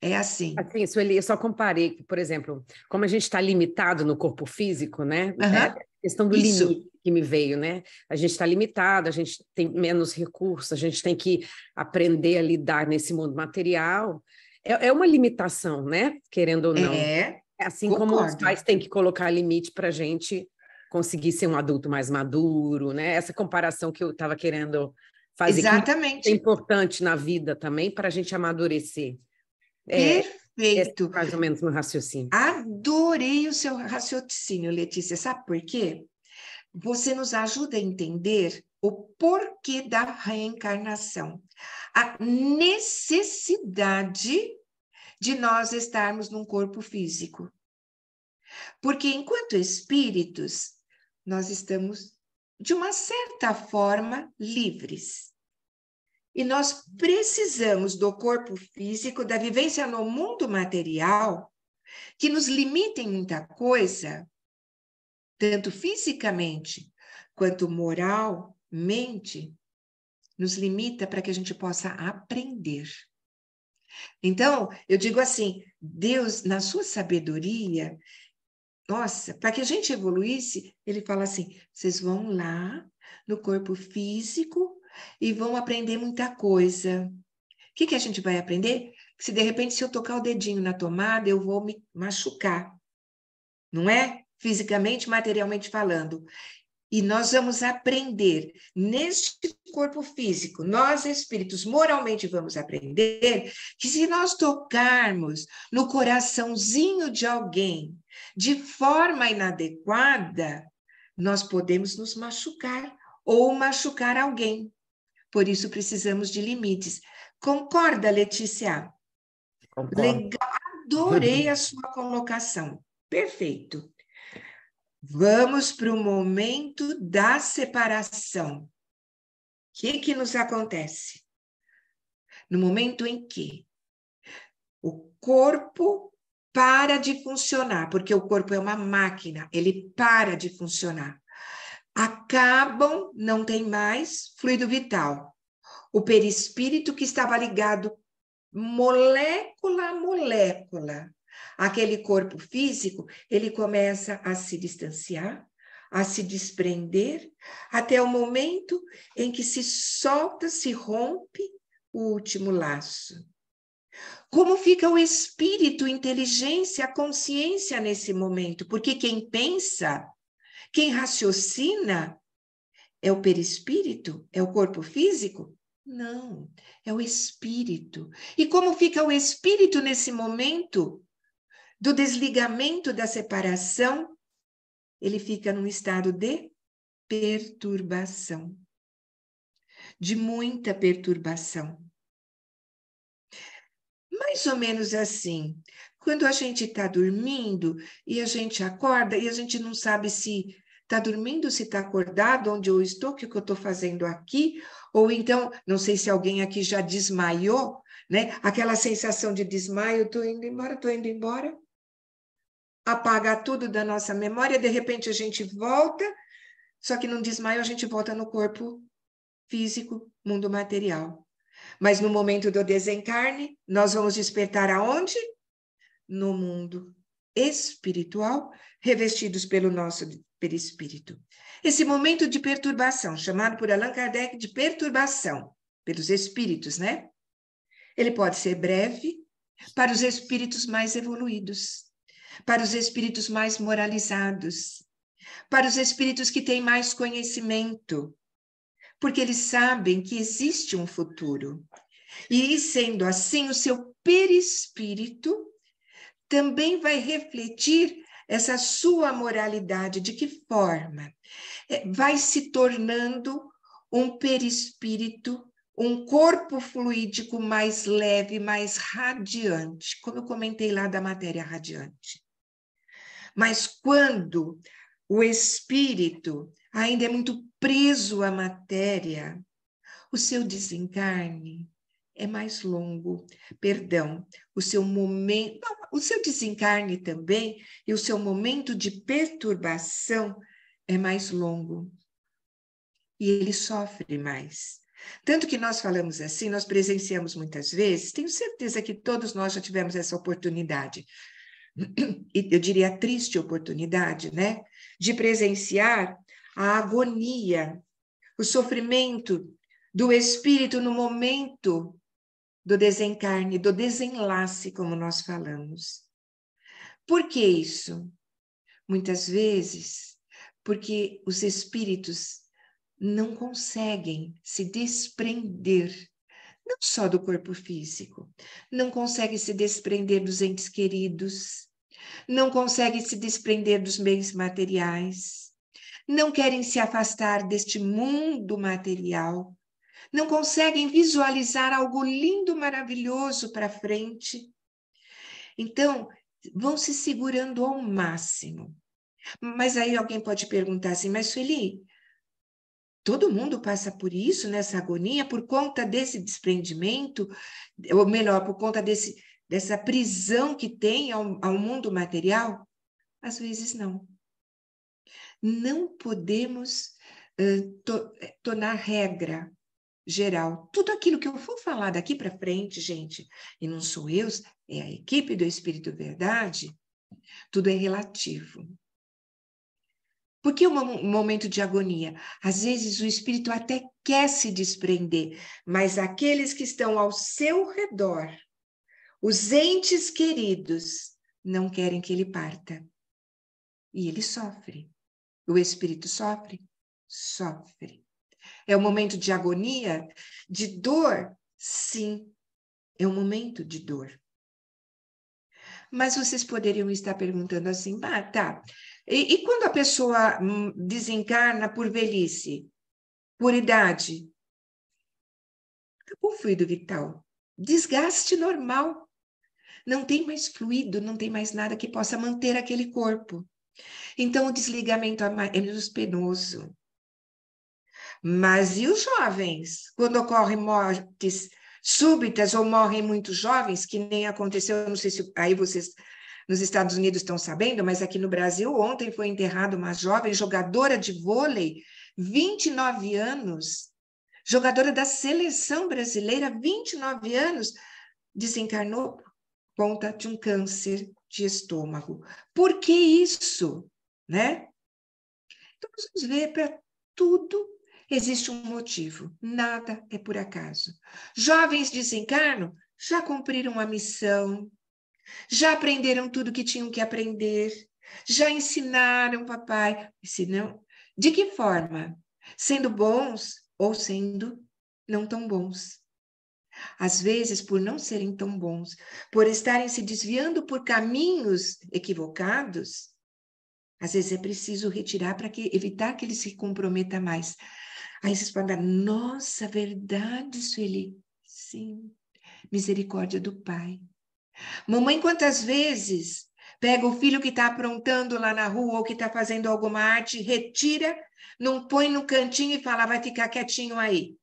É assim. Assim, Sueli, eu só comparei, por exemplo, como a gente está limitado no corpo físico, né? Uhum. É a questão do Isso. limite que me veio, né? A gente está limitado, a gente tem menos recursos, a gente tem que aprender a lidar nesse mundo material é, é uma limitação, né? Querendo ou não. É. é assim concordo. como os pais têm que colocar limite para a gente conseguir ser um adulto mais maduro, né? Essa comparação que eu estava querendo fazer. Exatamente. é importante na vida também para a gente amadurecer. É, Perfeito. É mais ou menos no raciocínio. Adorei o seu raciocínio, Letícia. Sabe por quê? Você nos ajuda a entender o porquê da reencarnação a necessidade de nós estarmos num corpo físico. Porque enquanto espíritos, nós estamos, de uma certa forma, livres. E nós precisamos do corpo físico, da vivência no mundo material, que nos limita em muita coisa, tanto fisicamente quanto moralmente nos limita para que a gente possa aprender. Então, eu digo assim: Deus, na sua sabedoria, nossa, para que a gente evoluísse, ele fala assim: vocês vão lá no corpo físico e vão aprender muita coisa. O que, que a gente vai aprender? Que se de repente, se eu tocar o dedinho na tomada, eu vou me machucar. Não é? Fisicamente, materialmente falando. E nós vamos aprender neste corpo físico, nós espíritos moralmente vamos aprender que se nós tocarmos no coraçãozinho de alguém de forma inadequada, nós podemos nos machucar ou machucar alguém. Por isso precisamos de limites. Concorda, Letícia? Concordo. Legal, adorei a sua colocação. Perfeito. Vamos para o momento da separação. O que, que nos acontece? No momento em que o corpo para de funcionar, porque o corpo é uma máquina, ele para de funcionar. Acabam, não tem mais fluido vital. O perispírito que estava ligado molécula a molécula Aquele corpo físico, ele começa a se distanciar, a se desprender, até o momento em que se solta, se rompe o último laço. Como fica o espírito, inteligência, a consciência nesse momento? Porque quem pensa, quem raciocina, é o perispírito? É o corpo físico? Não, é o espírito. E como fica o espírito nesse momento? do desligamento da separação, ele fica num estado de perturbação, de muita perturbação. Mais ou menos assim, quando a gente está dormindo e a gente acorda e a gente não sabe se está dormindo, se está acordado, onde eu estou, o que, que eu estou fazendo aqui, ou então, não sei se alguém aqui já desmaiou, né? Aquela sensação de desmaio, estou indo embora, estou indo embora. Apaga tudo da nossa memória, de repente a gente volta, só que num desmaio a gente volta no corpo físico, mundo material. Mas no momento do desencarne, nós vamos despertar aonde? No mundo espiritual, revestidos pelo nosso perispírito. Esse momento de perturbação, chamado por Allan Kardec de perturbação pelos espíritos, né? Ele pode ser breve para os espíritos mais evoluídos, para os espíritos mais moralizados, para os espíritos que têm mais conhecimento, porque eles sabem que existe um futuro. E sendo assim, o seu perispírito também vai refletir essa sua moralidade, de que forma? É, vai se tornando um perispírito, um corpo fluídico mais leve, mais radiante, como eu comentei lá da matéria radiante. Mas quando o espírito ainda é muito preso à matéria, o seu desencarne é mais longo, perdão, o seu momento, o seu desencarne também e o seu momento de perturbação é mais longo. E ele sofre mais. Tanto que nós falamos assim, nós presenciamos muitas vezes, tenho certeza que todos nós já tivemos essa oportunidade e eu diria triste oportunidade, né, de presenciar a agonia, o sofrimento do espírito no momento do desencarne, do desenlace, como nós falamos. Por que isso? Muitas vezes, porque os espíritos não conseguem se desprender não só do corpo físico, não consegue se desprender dos entes queridos, não consegue se desprender dos bens materiais, não querem se afastar deste mundo material, não conseguem visualizar algo lindo, maravilhoso para frente. Então, vão se segurando ao máximo. Mas aí alguém pode perguntar assim, mas Sueli, Todo mundo passa por isso, nessa agonia, por conta desse desprendimento, ou melhor, por conta desse, dessa prisão que tem ao, ao mundo material? Às vezes não. Não podemos uh, to, eh, tornar regra geral. Tudo aquilo que eu for falar daqui para frente, gente, e não sou eu, é a equipe do Espírito Verdade, tudo é relativo. Por que um momento de agonia? Às vezes o espírito até quer se desprender, mas aqueles que estão ao seu redor, os entes queridos, não querem que ele parta. E ele sofre. O espírito sofre? Sofre. É um momento de agonia, de dor? Sim, é um momento de dor. Mas vocês poderiam estar perguntando assim, ah, tá, e, e quando a pessoa hum, desencarna por velhice, por idade, acabou o fluido vital. Desgaste normal. Não tem mais fluido, não tem mais nada que possa manter aquele corpo. Então, o desligamento é, é menos penoso. Mas e os jovens? Quando ocorrem mortes súbitas ou morrem muito jovens, que nem aconteceu, não sei se aí vocês nos Estados Unidos estão sabendo, mas aqui no Brasil, ontem foi enterrada uma jovem jogadora de vôlei, 29 anos, jogadora da seleção brasileira, 29 anos, desencarnou por conta de um câncer de estômago. Por que isso? Né? Então, vamos ver para tudo existe um motivo, nada é por acaso. Jovens desencarnam já cumpriram a missão, já aprenderam tudo que tinham que aprender? Já ensinaram, papai? se não, de que forma? Sendo bons ou sendo não tão bons? Às vezes, por não serem tão bons, por estarem se desviando por caminhos equivocados, às vezes é preciso retirar para que, evitar que ele se comprometa mais. Aí vocês podem dar, nossa, verdade, Sueli. Sim, misericórdia do Pai. Mamãe, quantas vezes pega o filho que está aprontando lá na rua ou que está fazendo alguma arte, retira, não põe no cantinho e fala, vai ficar quietinho aí,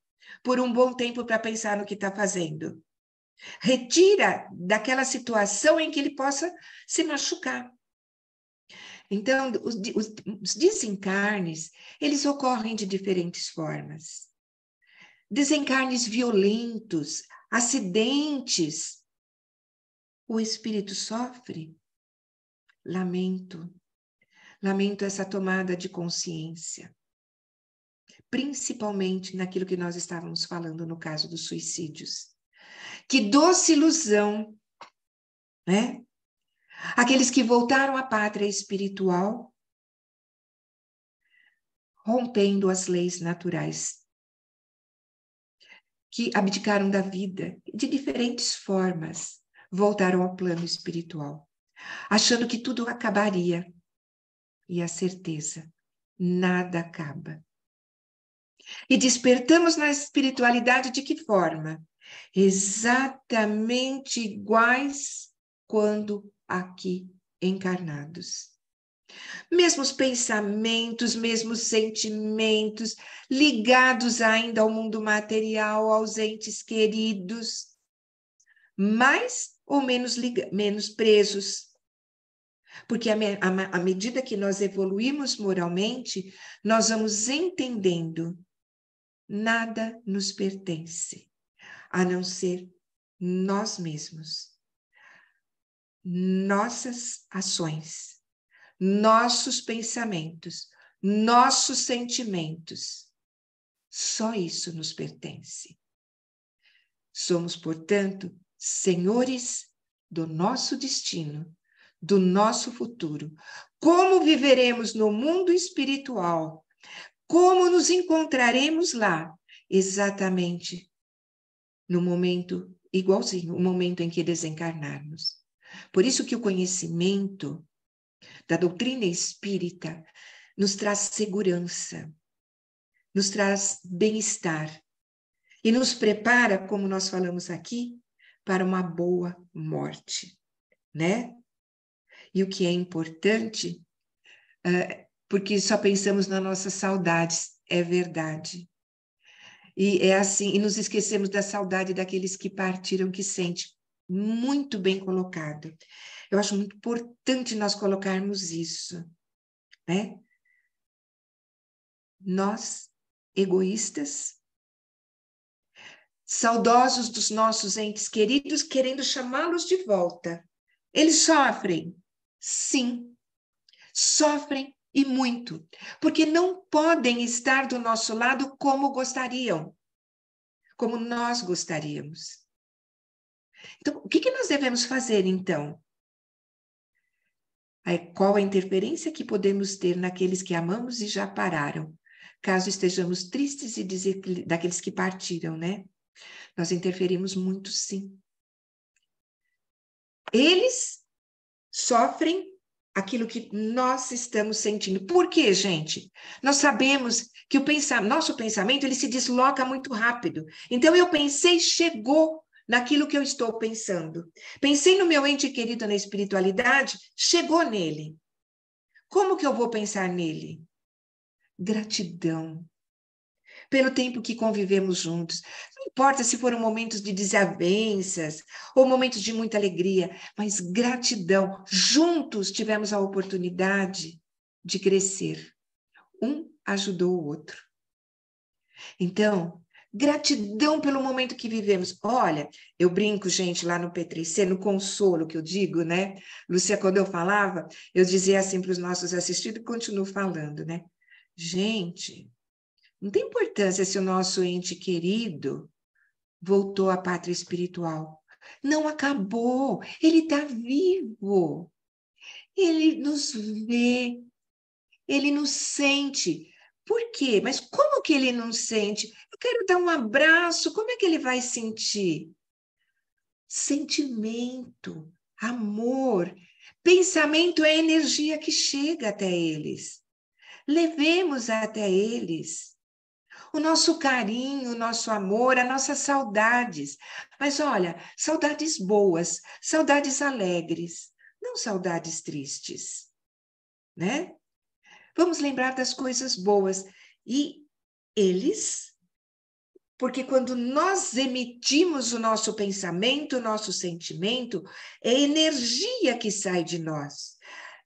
por um bom tempo para pensar no que está fazendo. Retira daquela situação em que ele possa se machucar. Então, os, os desencarnes, eles ocorrem de diferentes formas. Desencarnes violentos, acidentes, o espírito sofre? Lamento. Lamento essa tomada de consciência. Principalmente naquilo que nós estávamos falando no caso dos suicídios. Que doce ilusão, né? Aqueles que voltaram à pátria espiritual, rompendo as leis naturais, que abdicaram da vida de diferentes formas, voltaram ao plano espiritual, achando que tudo acabaria. E a certeza, nada acaba. E despertamos na espiritualidade de que forma? Exatamente iguais quando aqui encarnados. Mesmos pensamentos, mesmos sentimentos, ligados ainda ao mundo material, aos entes queridos, mas ou menos, menos presos. Porque à medida que nós evoluímos moralmente, nós vamos entendendo: nada nos pertence, a não ser nós mesmos. Nossas ações, nossos pensamentos, nossos sentimentos, só isso nos pertence. Somos, portanto, senhores do nosso destino, do nosso futuro. Como viveremos no mundo espiritual? Como nos encontraremos lá? Exatamente no momento igualzinho, o momento em que desencarnarmos. Por isso que o conhecimento da doutrina espírita nos traz segurança, nos traz bem-estar e nos prepara, como nós falamos aqui, para uma boa morte, né? E o que é importante, porque só pensamos nas nossas saudades, é verdade. E é assim, e nos esquecemos da saudade daqueles que partiram, que sente. Muito bem colocado. Eu acho muito importante nós colocarmos isso, né? Nós, egoístas, saudosos dos nossos entes queridos, querendo chamá-los de volta. Eles sofrem? Sim, sofrem e muito, porque não podem estar do nosso lado como gostariam, como nós gostaríamos. Então, o que, que nós devemos fazer então? É, qual a interferência que podemos ter naqueles que amamos e já pararam? caso estejamos tristes e daqueles que partiram, né? Nós interferimos muito, sim. Eles sofrem aquilo que nós estamos sentindo. Por quê, gente? Nós sabemos que o nosso pensamento ele se desloca muito rápido. Então eu pensei, chegou naquilo que eu estou pensando. Pensei no meu ente querido na espiritualidade, chegou nele. Como que eu vou pensar nele? Gratidão, pelo tempo que convivemos juntos. Não importa se foram momentos de desavenças ou momentos de muita alegria, mas gratidão. Juntos tivemos a oportunidade de crescer. Um ajudou o outro. Então, gratidão pelo momento que vivemos. Olha, eu brinco, gente, lá no P3C, no consolo que eu digo, né? Lúcia, quando eu falava, eu dizia assim para os nossos assistidos e continuo falando, né? Gente, não tem importância se o nosso ente querido voltou à pátria espiritual. Não acabou, ele está vivo. Ele nos vê, ele nos sente. Por quê? Mas como que ele não sente? Eu quero dar um abraço, como é que ele vai sentir? Sentimento, amor, pensamento é energia que chega até eles. Levemos até eles o nosso carinho, o nosso amor, as nossas saudades. Mas olha, saudades boas, saudades alegres, não saudades tristes, né? Vamos lembrar das coisas boas e eles porque quando nós emitimos o nosso pensamento, o nosso sentimento, é energia que sai de nós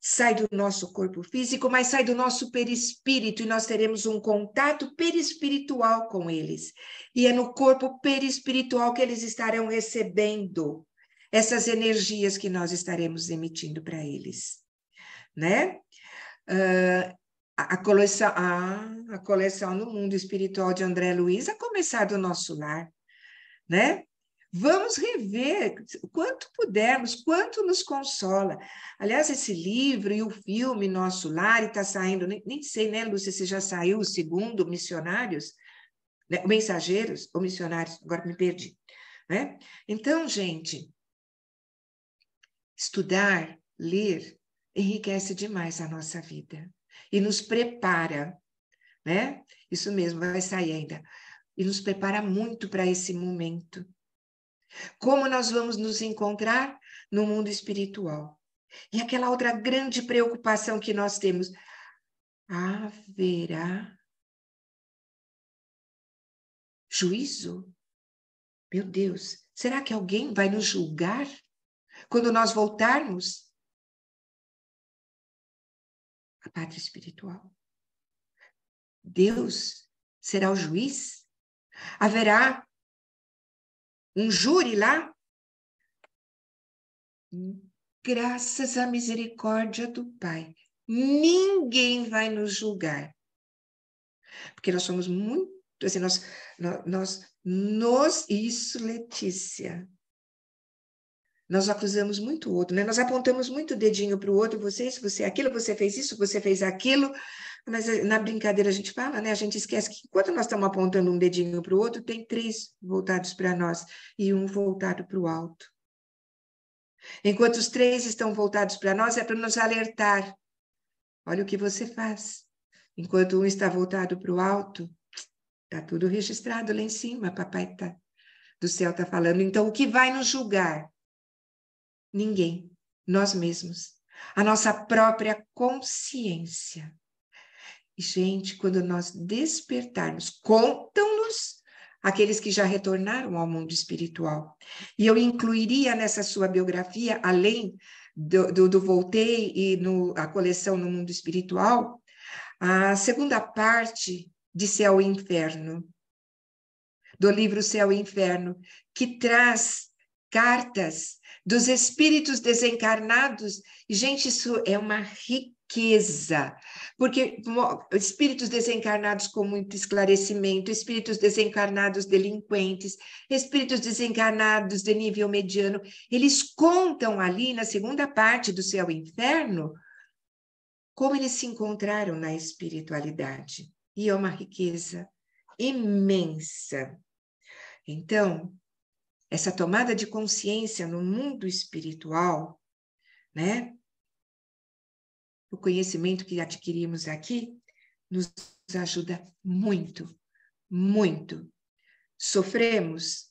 sai do nosso corpo físico, mas sai do nosso perispírito e nós teremos um contato perispiritual com eles. E é no corpo perispiritual que eles estarão recebendo essas energias que nós estaremos emitindo para eles, né? Uh, a, coleção, ah, a coleção no mundo espiritual de André Luiz a começar do nosso lar, né? Vamos rever quanto pudermos, quanto nos consola. Aliás, esse livro e o filme Nosso Lar está saindo, nem, nem, sei, né, Lúcia, se já saiu o segundo, Missionários, né? Mensageiros ou Missionários, agora me perdi. Né? Então, gente, estudar, ler, enriquece demais a nossa vida e nos prepara, né? Isso mesmo, vai sair ainda. E nos prepara muito para esse momento como nós vamos nos encontrar no mundo espiritual? E aquela outra grande preocupação que nós temos: haverá juízo? Meu Deus, será que alguém vai nos julgar quando nós voltarmos à pátria espiritual? Deus será o juiz? Haverá um júri lá. Graças à misericórdia do Pai, ninguém vai nos julgar. Porque nós somos muito, assim, nós, nós, nós isso, Letícia, nós acusamos muito o outro, né? Nós apontamos muito o dedinho para o outro, você isso, você aquilo, você fez isso, você fez aquilo, mas eh, na brincadeira a gente fala, né? A gente esquece que enquanto nós estamos apontando um dedinho para o outro, tem três voltados para nós e um voltado para o alto. Enquanto os três estão voltados para nós, é para nos alertar. Olha o que você faz. Enquanto um está voltado para o alto, está tudo registrado lá em cima, papai tá, do céu está falando. Então, o que vai nos julgar? Ninguém, nós mesmos, a nossa própria consciência gente, quando nós despertarmos, contam-nos aqueles que já retornaram ao mundo espiritual. E eu incluiria nessa sua biografia, além do, do, do Voltei e no, a coleção no mundo espiritual, a segunda parte de Céu e Inferno, do livro Céu e Inferno, que traz cartas dos espíritos desencarnados. Gente, isso é uma riqueza riqueza, porque espíritos desencarnados com muito esclarecimento, espíritos desencarnados delinquentes, espíritos desencarnados de nível mediano, eles contam ali na segunda parte do céu e inferno como eles se encontraram na espiritualidade. E é uma riqueza imensa. Então, essa tomada de consciência no mundo espiritual, né? o conhecimento que adquirimos aqui nos ajuda muito, muito. Sofremos?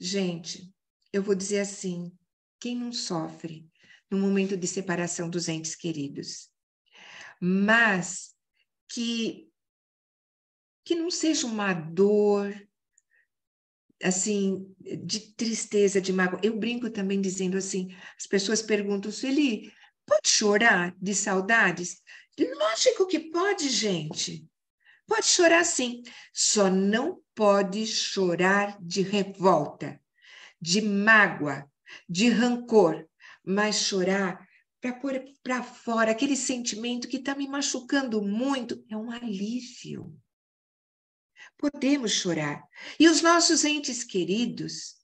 Gente, eu vou dizer assim: quem não sofre no momento de separação dos entes queridos? Mas que, que não seja uma dor, assim, de tristeza, de mágoa. Eu brinco também dizendo assim: as pessoas perguntam, Sueli, Pode chorar de saudades? Lógico que pode, gente. Pode chorar sim, só não pode chorar de revolta, de mágoa, de rancor, mas chorar para pôr para fora aquele sentimento que está me machucando muito é um alívio. Podemos chorar. E os nossos entes queridos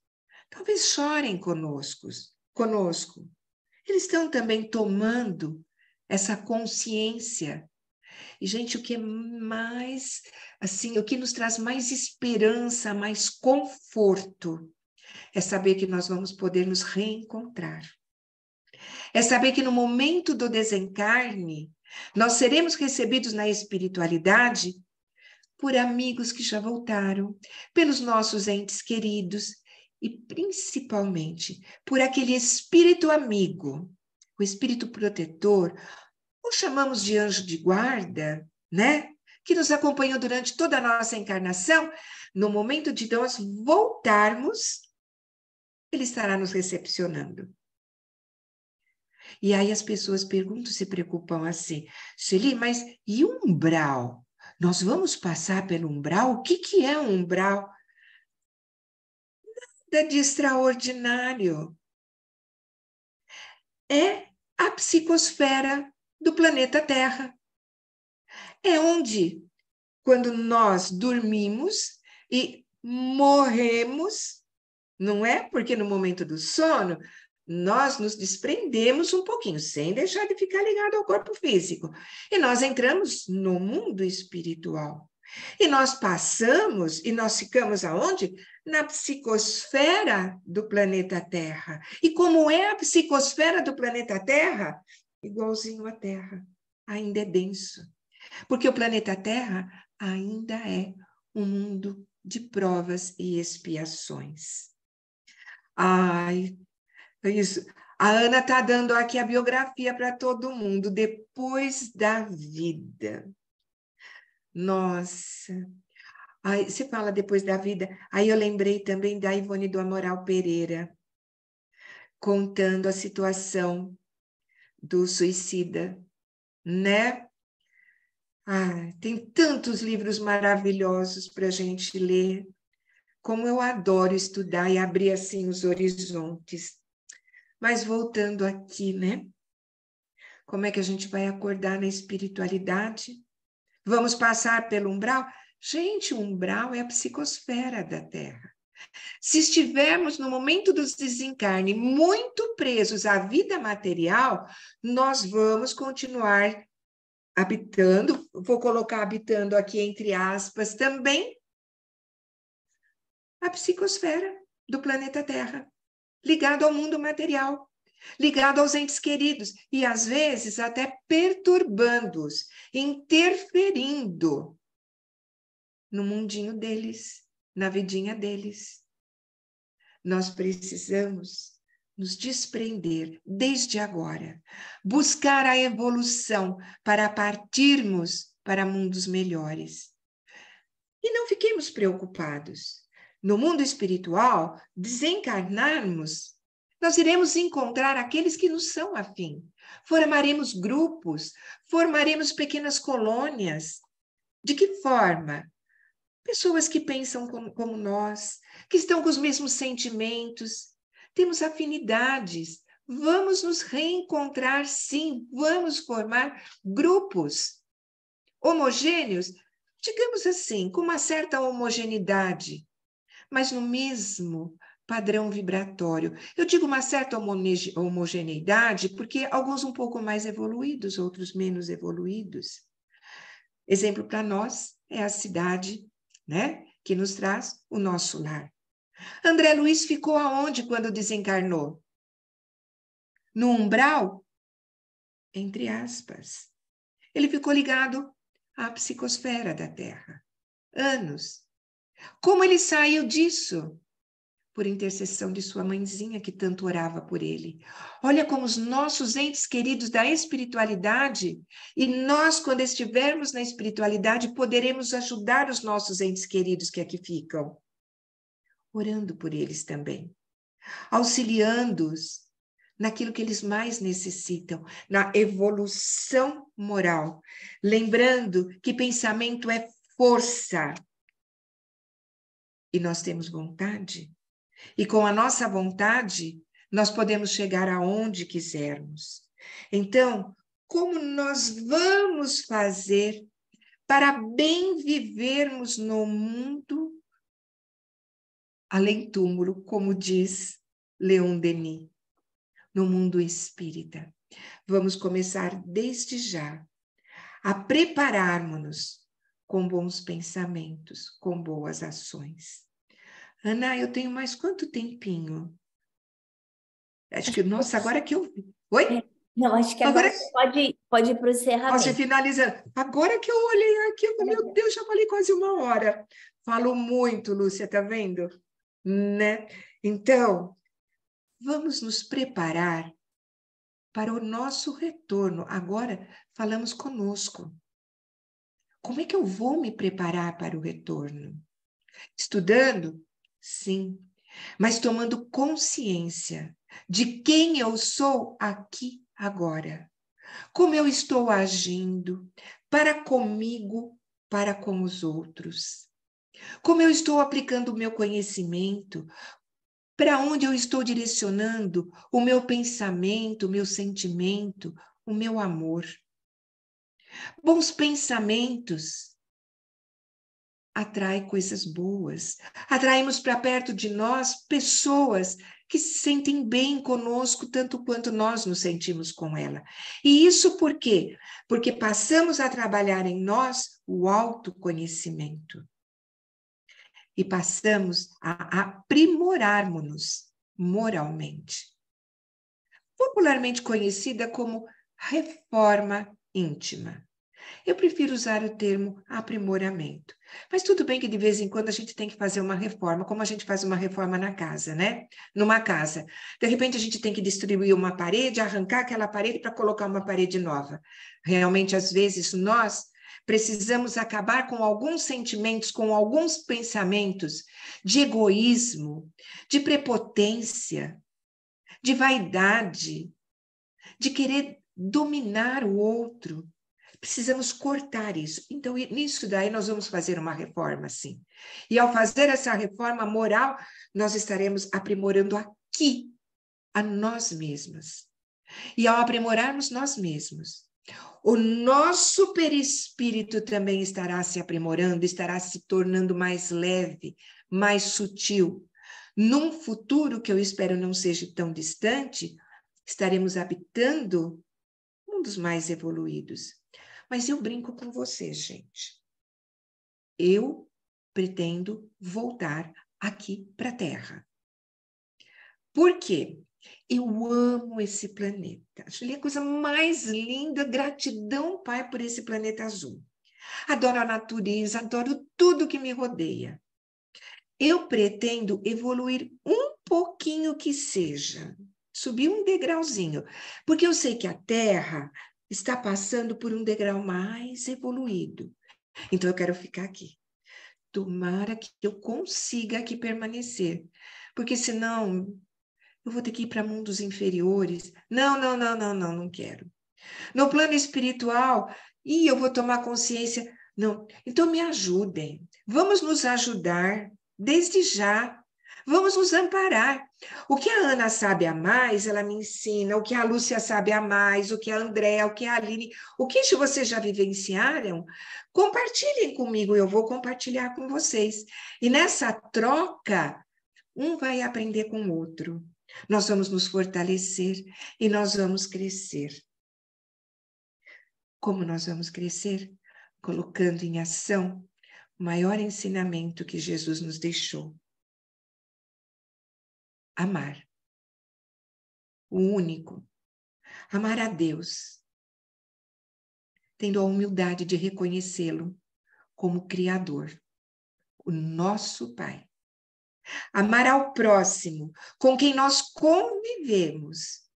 talvez chorem conosco, conosco eles estão também tomando essa consciência. E, gente, o que é mais, assim, o que nos traz mais esperança, mais conforto, é saber que nós vamos poder nos reencontrar. É saber que no momento do desencarne, nós seremos recebidos na espiritualidade por amigos que já voltaram, pelos nossos entes queridos, e principalmente por aquele espírito amigo, o espírito protetor, ou chamamos de anjo de guarda, né? Que nos acompanhou durante toda a nossa encarnação, no momento de nós voltarmos, ele estará nos recepcionando. E aí as pessoas perguntam, se preocupam assim, Sueli, mas e umbral? Nós vamos passar pelo umbral? O que, que é um umbral? nada de extraordinário. É a psicosfera do planeta Terra. É onde, quando nós dormimos e morremos, não é? Porque no momento do sono, nós nos desprendemos um pouquinho, sem deixar de ficar ligado ao corpo físico. E nós entramos no mundo espiritual. E nós passamos e nós ficamos aonde? Na psicosfera do planeta Terra. E como é a psicosfera do planeta Terra? Igualzinho à Terra. Ainda é denso. Porque o planeta Terra ainda é um mundo de provas e expiações. Ai, é isso. A Ana está dando aqui a biografia para todo mundo, depois da vida. Nossa. Aí, você fala depois da vida. Aí eu lembrei também da Ivone do Amoral Pereira, contando a situação do suicida, né? Ah, tem tantos livros maravilhosos para a gente ler. Como eu adoro estudar e abrir assim os horizontes. Mas voltando aqui, né? Como é que a gente vai acordar na espiritualidade? Vamos passar pelo umbral? Gente, o umbral é a psicosfera da Terra. Se estivermos no momento do desencarne muito presos à vida material, nós vamos continuar habitando, vou colocar habitando aqui entre aspas também, a psicosfera do planeta Terra, ligado ao mundo material ligado aos entes queridos e às vezes até perturbando-os, interferindo no mundinho deles, na vidinha deles. Nós precisamos nos desprender desde agora, buscar a evolução para partirmos para mundos melhores. E não fiquemos preocupados. No mundo espiritual, desencarnarmos nós iremos encontrar aqueles que nos são afim. Formaremos grupos, formaremos pequenas colônias. De que forma? Pessoas que pensam como, como nós, que estão com os mesmos sentimentos, temos afinidades. Vamos nos reencontrar, sim, vamos formar grupos homogêneos, digamos assim, com uma certa homogeneidade, mas no mesmo padrão vibratório. Eu digo uma certa homogeneidade porque alguns um pouco mais evoluídos, outros menos evoluídos. Exemplo para nós é a cidade, né, que nos traz o nosso lar. André Luiz ficou aonde quando desencarnou? No umbral? Entre aspas. Ele ficou ligado à psicosfera da Terra. Anos. Como ele saiu disso? por intercessão de sua mãezinha que tanto orava por ele. Olha como os nossos entes queridos da espiritualidade, e nós, quando estivermos na espiritualidade, poderemos ajudar os nossos entes queridos que aqui ficam, orando por eles também, auxiliando-os naquilo que eles mais necessitam, na evolução moral. Lembrando que pensamento é força. E nós temos vontade, e com a nossa vontade, nós podemos chegar aonde quisermos. Então, como nós vamos fazer para bem vivermos no mundo além túmulo, como diz Leon Denis, no mundo espírita? Vamos começar desde já a prepararmos-nos com bons pensamentos, com boas ações. Ana, eu tenho mais quanto tempinho? Acho que, nossa, agora que eu. Oi? É, não, acho que agora, agora pode, pode ir para o encerramento. Pode finalizar. Agora que eu olhei aqui, eu, meu Deus, já falei quase uma hora. Falo muito, Lúcia, tá vendo? Né? Então, vamos nos preparar para o nosso retorno. Agora falamos conosco. Como é que eu vou me preparar para o retorno? Estudando? sim, mas tomando consciência de quem eu sou aqui agora, como eu estou agindo para comigo, para com os outros, como eu estou aplicando o meu conhecimento, para onde eu estou direcionando o meu pensamento, o meu sentimento, o meu amor. Bons pensamentos atrai coisas boas. Atraímos para perto de nós pessoas que se sentem bem conosco tanto quanto nós nos sentimos com ela. E isso por quê? Porque passamos a trabalhar em nós o autoconhecimento. E passamos a aprimorarmos-nos moralmente. Popularmente conhecida como reforma íntima. Eu prefiro usar o termo aprimoramento. Mas tudo bem que de vez em quando a gente tem que fazer uma reforma, como a gente faz uma reforma na casa, né? Numa casa. De repente a gente tem que distribuir uma parede, arrancar aquela parede para colocar uma parede nova. Realmente, às vezes, nós precisamos acabar com alguns sentimentos, com alguns pensamentos de egoísmo, de prepotência, de vaidade, de querer dominar o outro precisamos cortar isso. Então, nisso daí nós vamos fazer uma reforma, sim. E ao fazer essa reforma moral, nós estaremos aprimorando aqui a nós mesmas. E ao aprimorarmos nós mesmos, o nosso perispírito também estará se aprimorando, estará se tornando mais leve, mais sutil. Num futuro que eu espero não seja tão distante, estaremos habitando um dos mais evoluídos. Mas eu brinco com vocês, gente. Eu pretendo voltar aqui para a Terra. Por quê? Eu amo esse planeta. Acho ele a coisa mais linda. Gratidão, Pai, por esse planeta azul. Adoro a natureza, adoro tudo que me rodeia. Eu pretendo evoluir um pouquinho que seja, subir um degrauzinho, porque eu sei que a Terra está passando por um degrau mais evoluído. Então eu quero ficar aqui. Tomara que eu consiga aqui permanecer, porque senão eu vou ter que ir para mundos inferiores. Não, não, não, não, não, não quero. No plano espiritual, e eu vou tomar consciência. Não. Então me ajudem. Vamos nos ajudar desde já Vamos nos amparar. O que a Ana sabe a mais, ela me ensina. O que a Lúcia sabe a mais, o que a Andréa, o que a Aline, o que vocês já vivenciaram, compartilhem comigo, eu vou compartilhar com vocês. E nessa troca, um vai aprender com o outro. Nós vamos nos fortalecer e nós vamos crescer. Como nós vamos crescer? Colocando em ação o maior ensinamento que Jesus nos deixou amar. O único. Amar a Deus, tendo a humildade de reconhecê-lo como Criador, o nosso Pai. Amar ao próximo, com quem nós convivemos,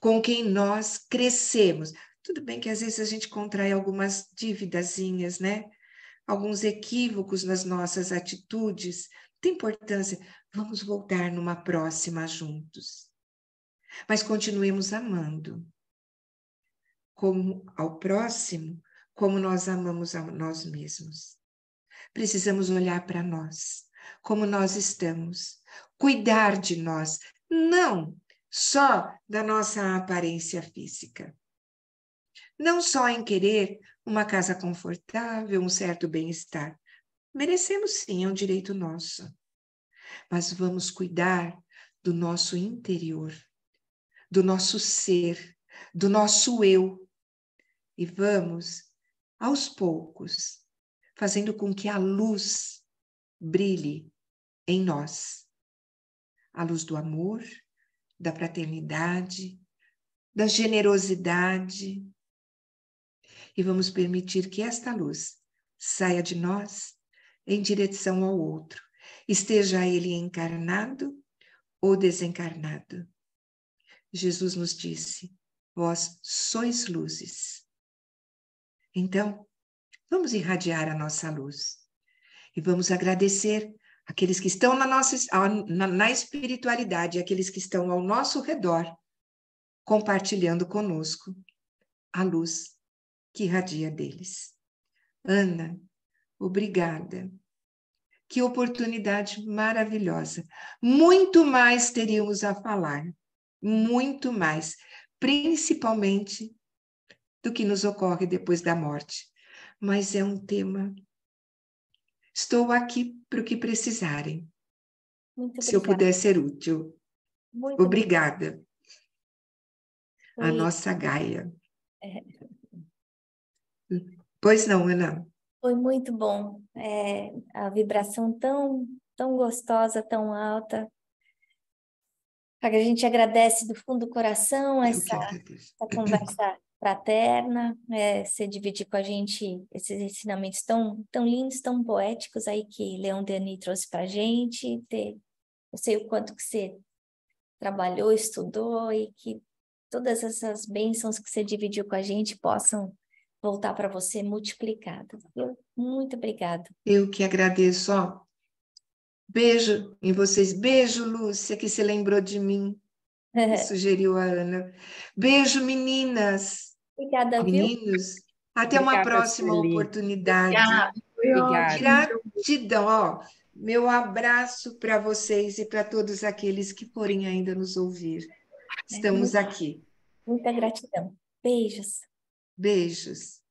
com quem nós crescemos. Tudo bem que às vezes a gente contrai algumas dívidazinhas, né? Alguns equívocos nas nossas atitudes, tem importância, Vamos voltar numa próxima juntos. Mas continuemos amando. Como ao próximo, como nós amamos a nós mesmos. Precisamos olhar para nós, como nós estamos, cuidar de nós, não só da nossa aparência física. Não só em querer uma casa confortável, um certo bem-estar. Merecemos sim, é um direito nosso mas vamos cuidar do nosso interior, do nosso ser, do nosso eu. E vamos, aos poucos, fazendo com que a luz brilhe em nós a luz do amor, da fraternidade, da generosidade. E vamos permitir que esta luz saia de nós em direção ao outro esteja ele encarnado ou desencarnado. Jesus nos disse: Vós sois luzes. Então, vamos irradiar a nossa luz e vamos agradecer aqueles que estão na nossa na, na espiritualidade, aqueles que estão ao nosso redor, compartilhando conosco a luz que irradia deles. Ana, obrigada que oportunidade maravilhosa. Muito mais teríamos a falar, muito mais, principalmente do que nos ocorre depois da morte. Mas é um tema. Estou aqui para o que precisarem. se eu puder ser útil. Muito obrigada. A nossa Gaia. É. Pois não, Ana? Foi muito bom. É, a vibração tão, tão gostosa, tão alta. A gente agradece do fundo do coração essa, essa conversa fraterna, é, você dividir com a gente esses ensinamentos tão, tão lindos, tão poéticos aí que Leão Denis trouxe para a gente. Ter, eu sei o quanto que você trabalhou, estudou e que todas essas bênçãos que você dividiu com a gente possam voltar para você multiplicado. muito obrigada. Eu que agradeço. Ó. Beijo em vocês. Beijo, Lúcia, que se lembrou de mim. sugeriu a Ana. Beijo, meninas. Obrigada, Meninos. Viu? Até obrigada, uma próxima oportunidade. Obrigada. obrigada. Gratidão. Ó, meu abraço para vocês e para todos aqueles que forem ainda nos ouvir. É, Estamos aqui. Muita gratidão. Beijos. Beijos.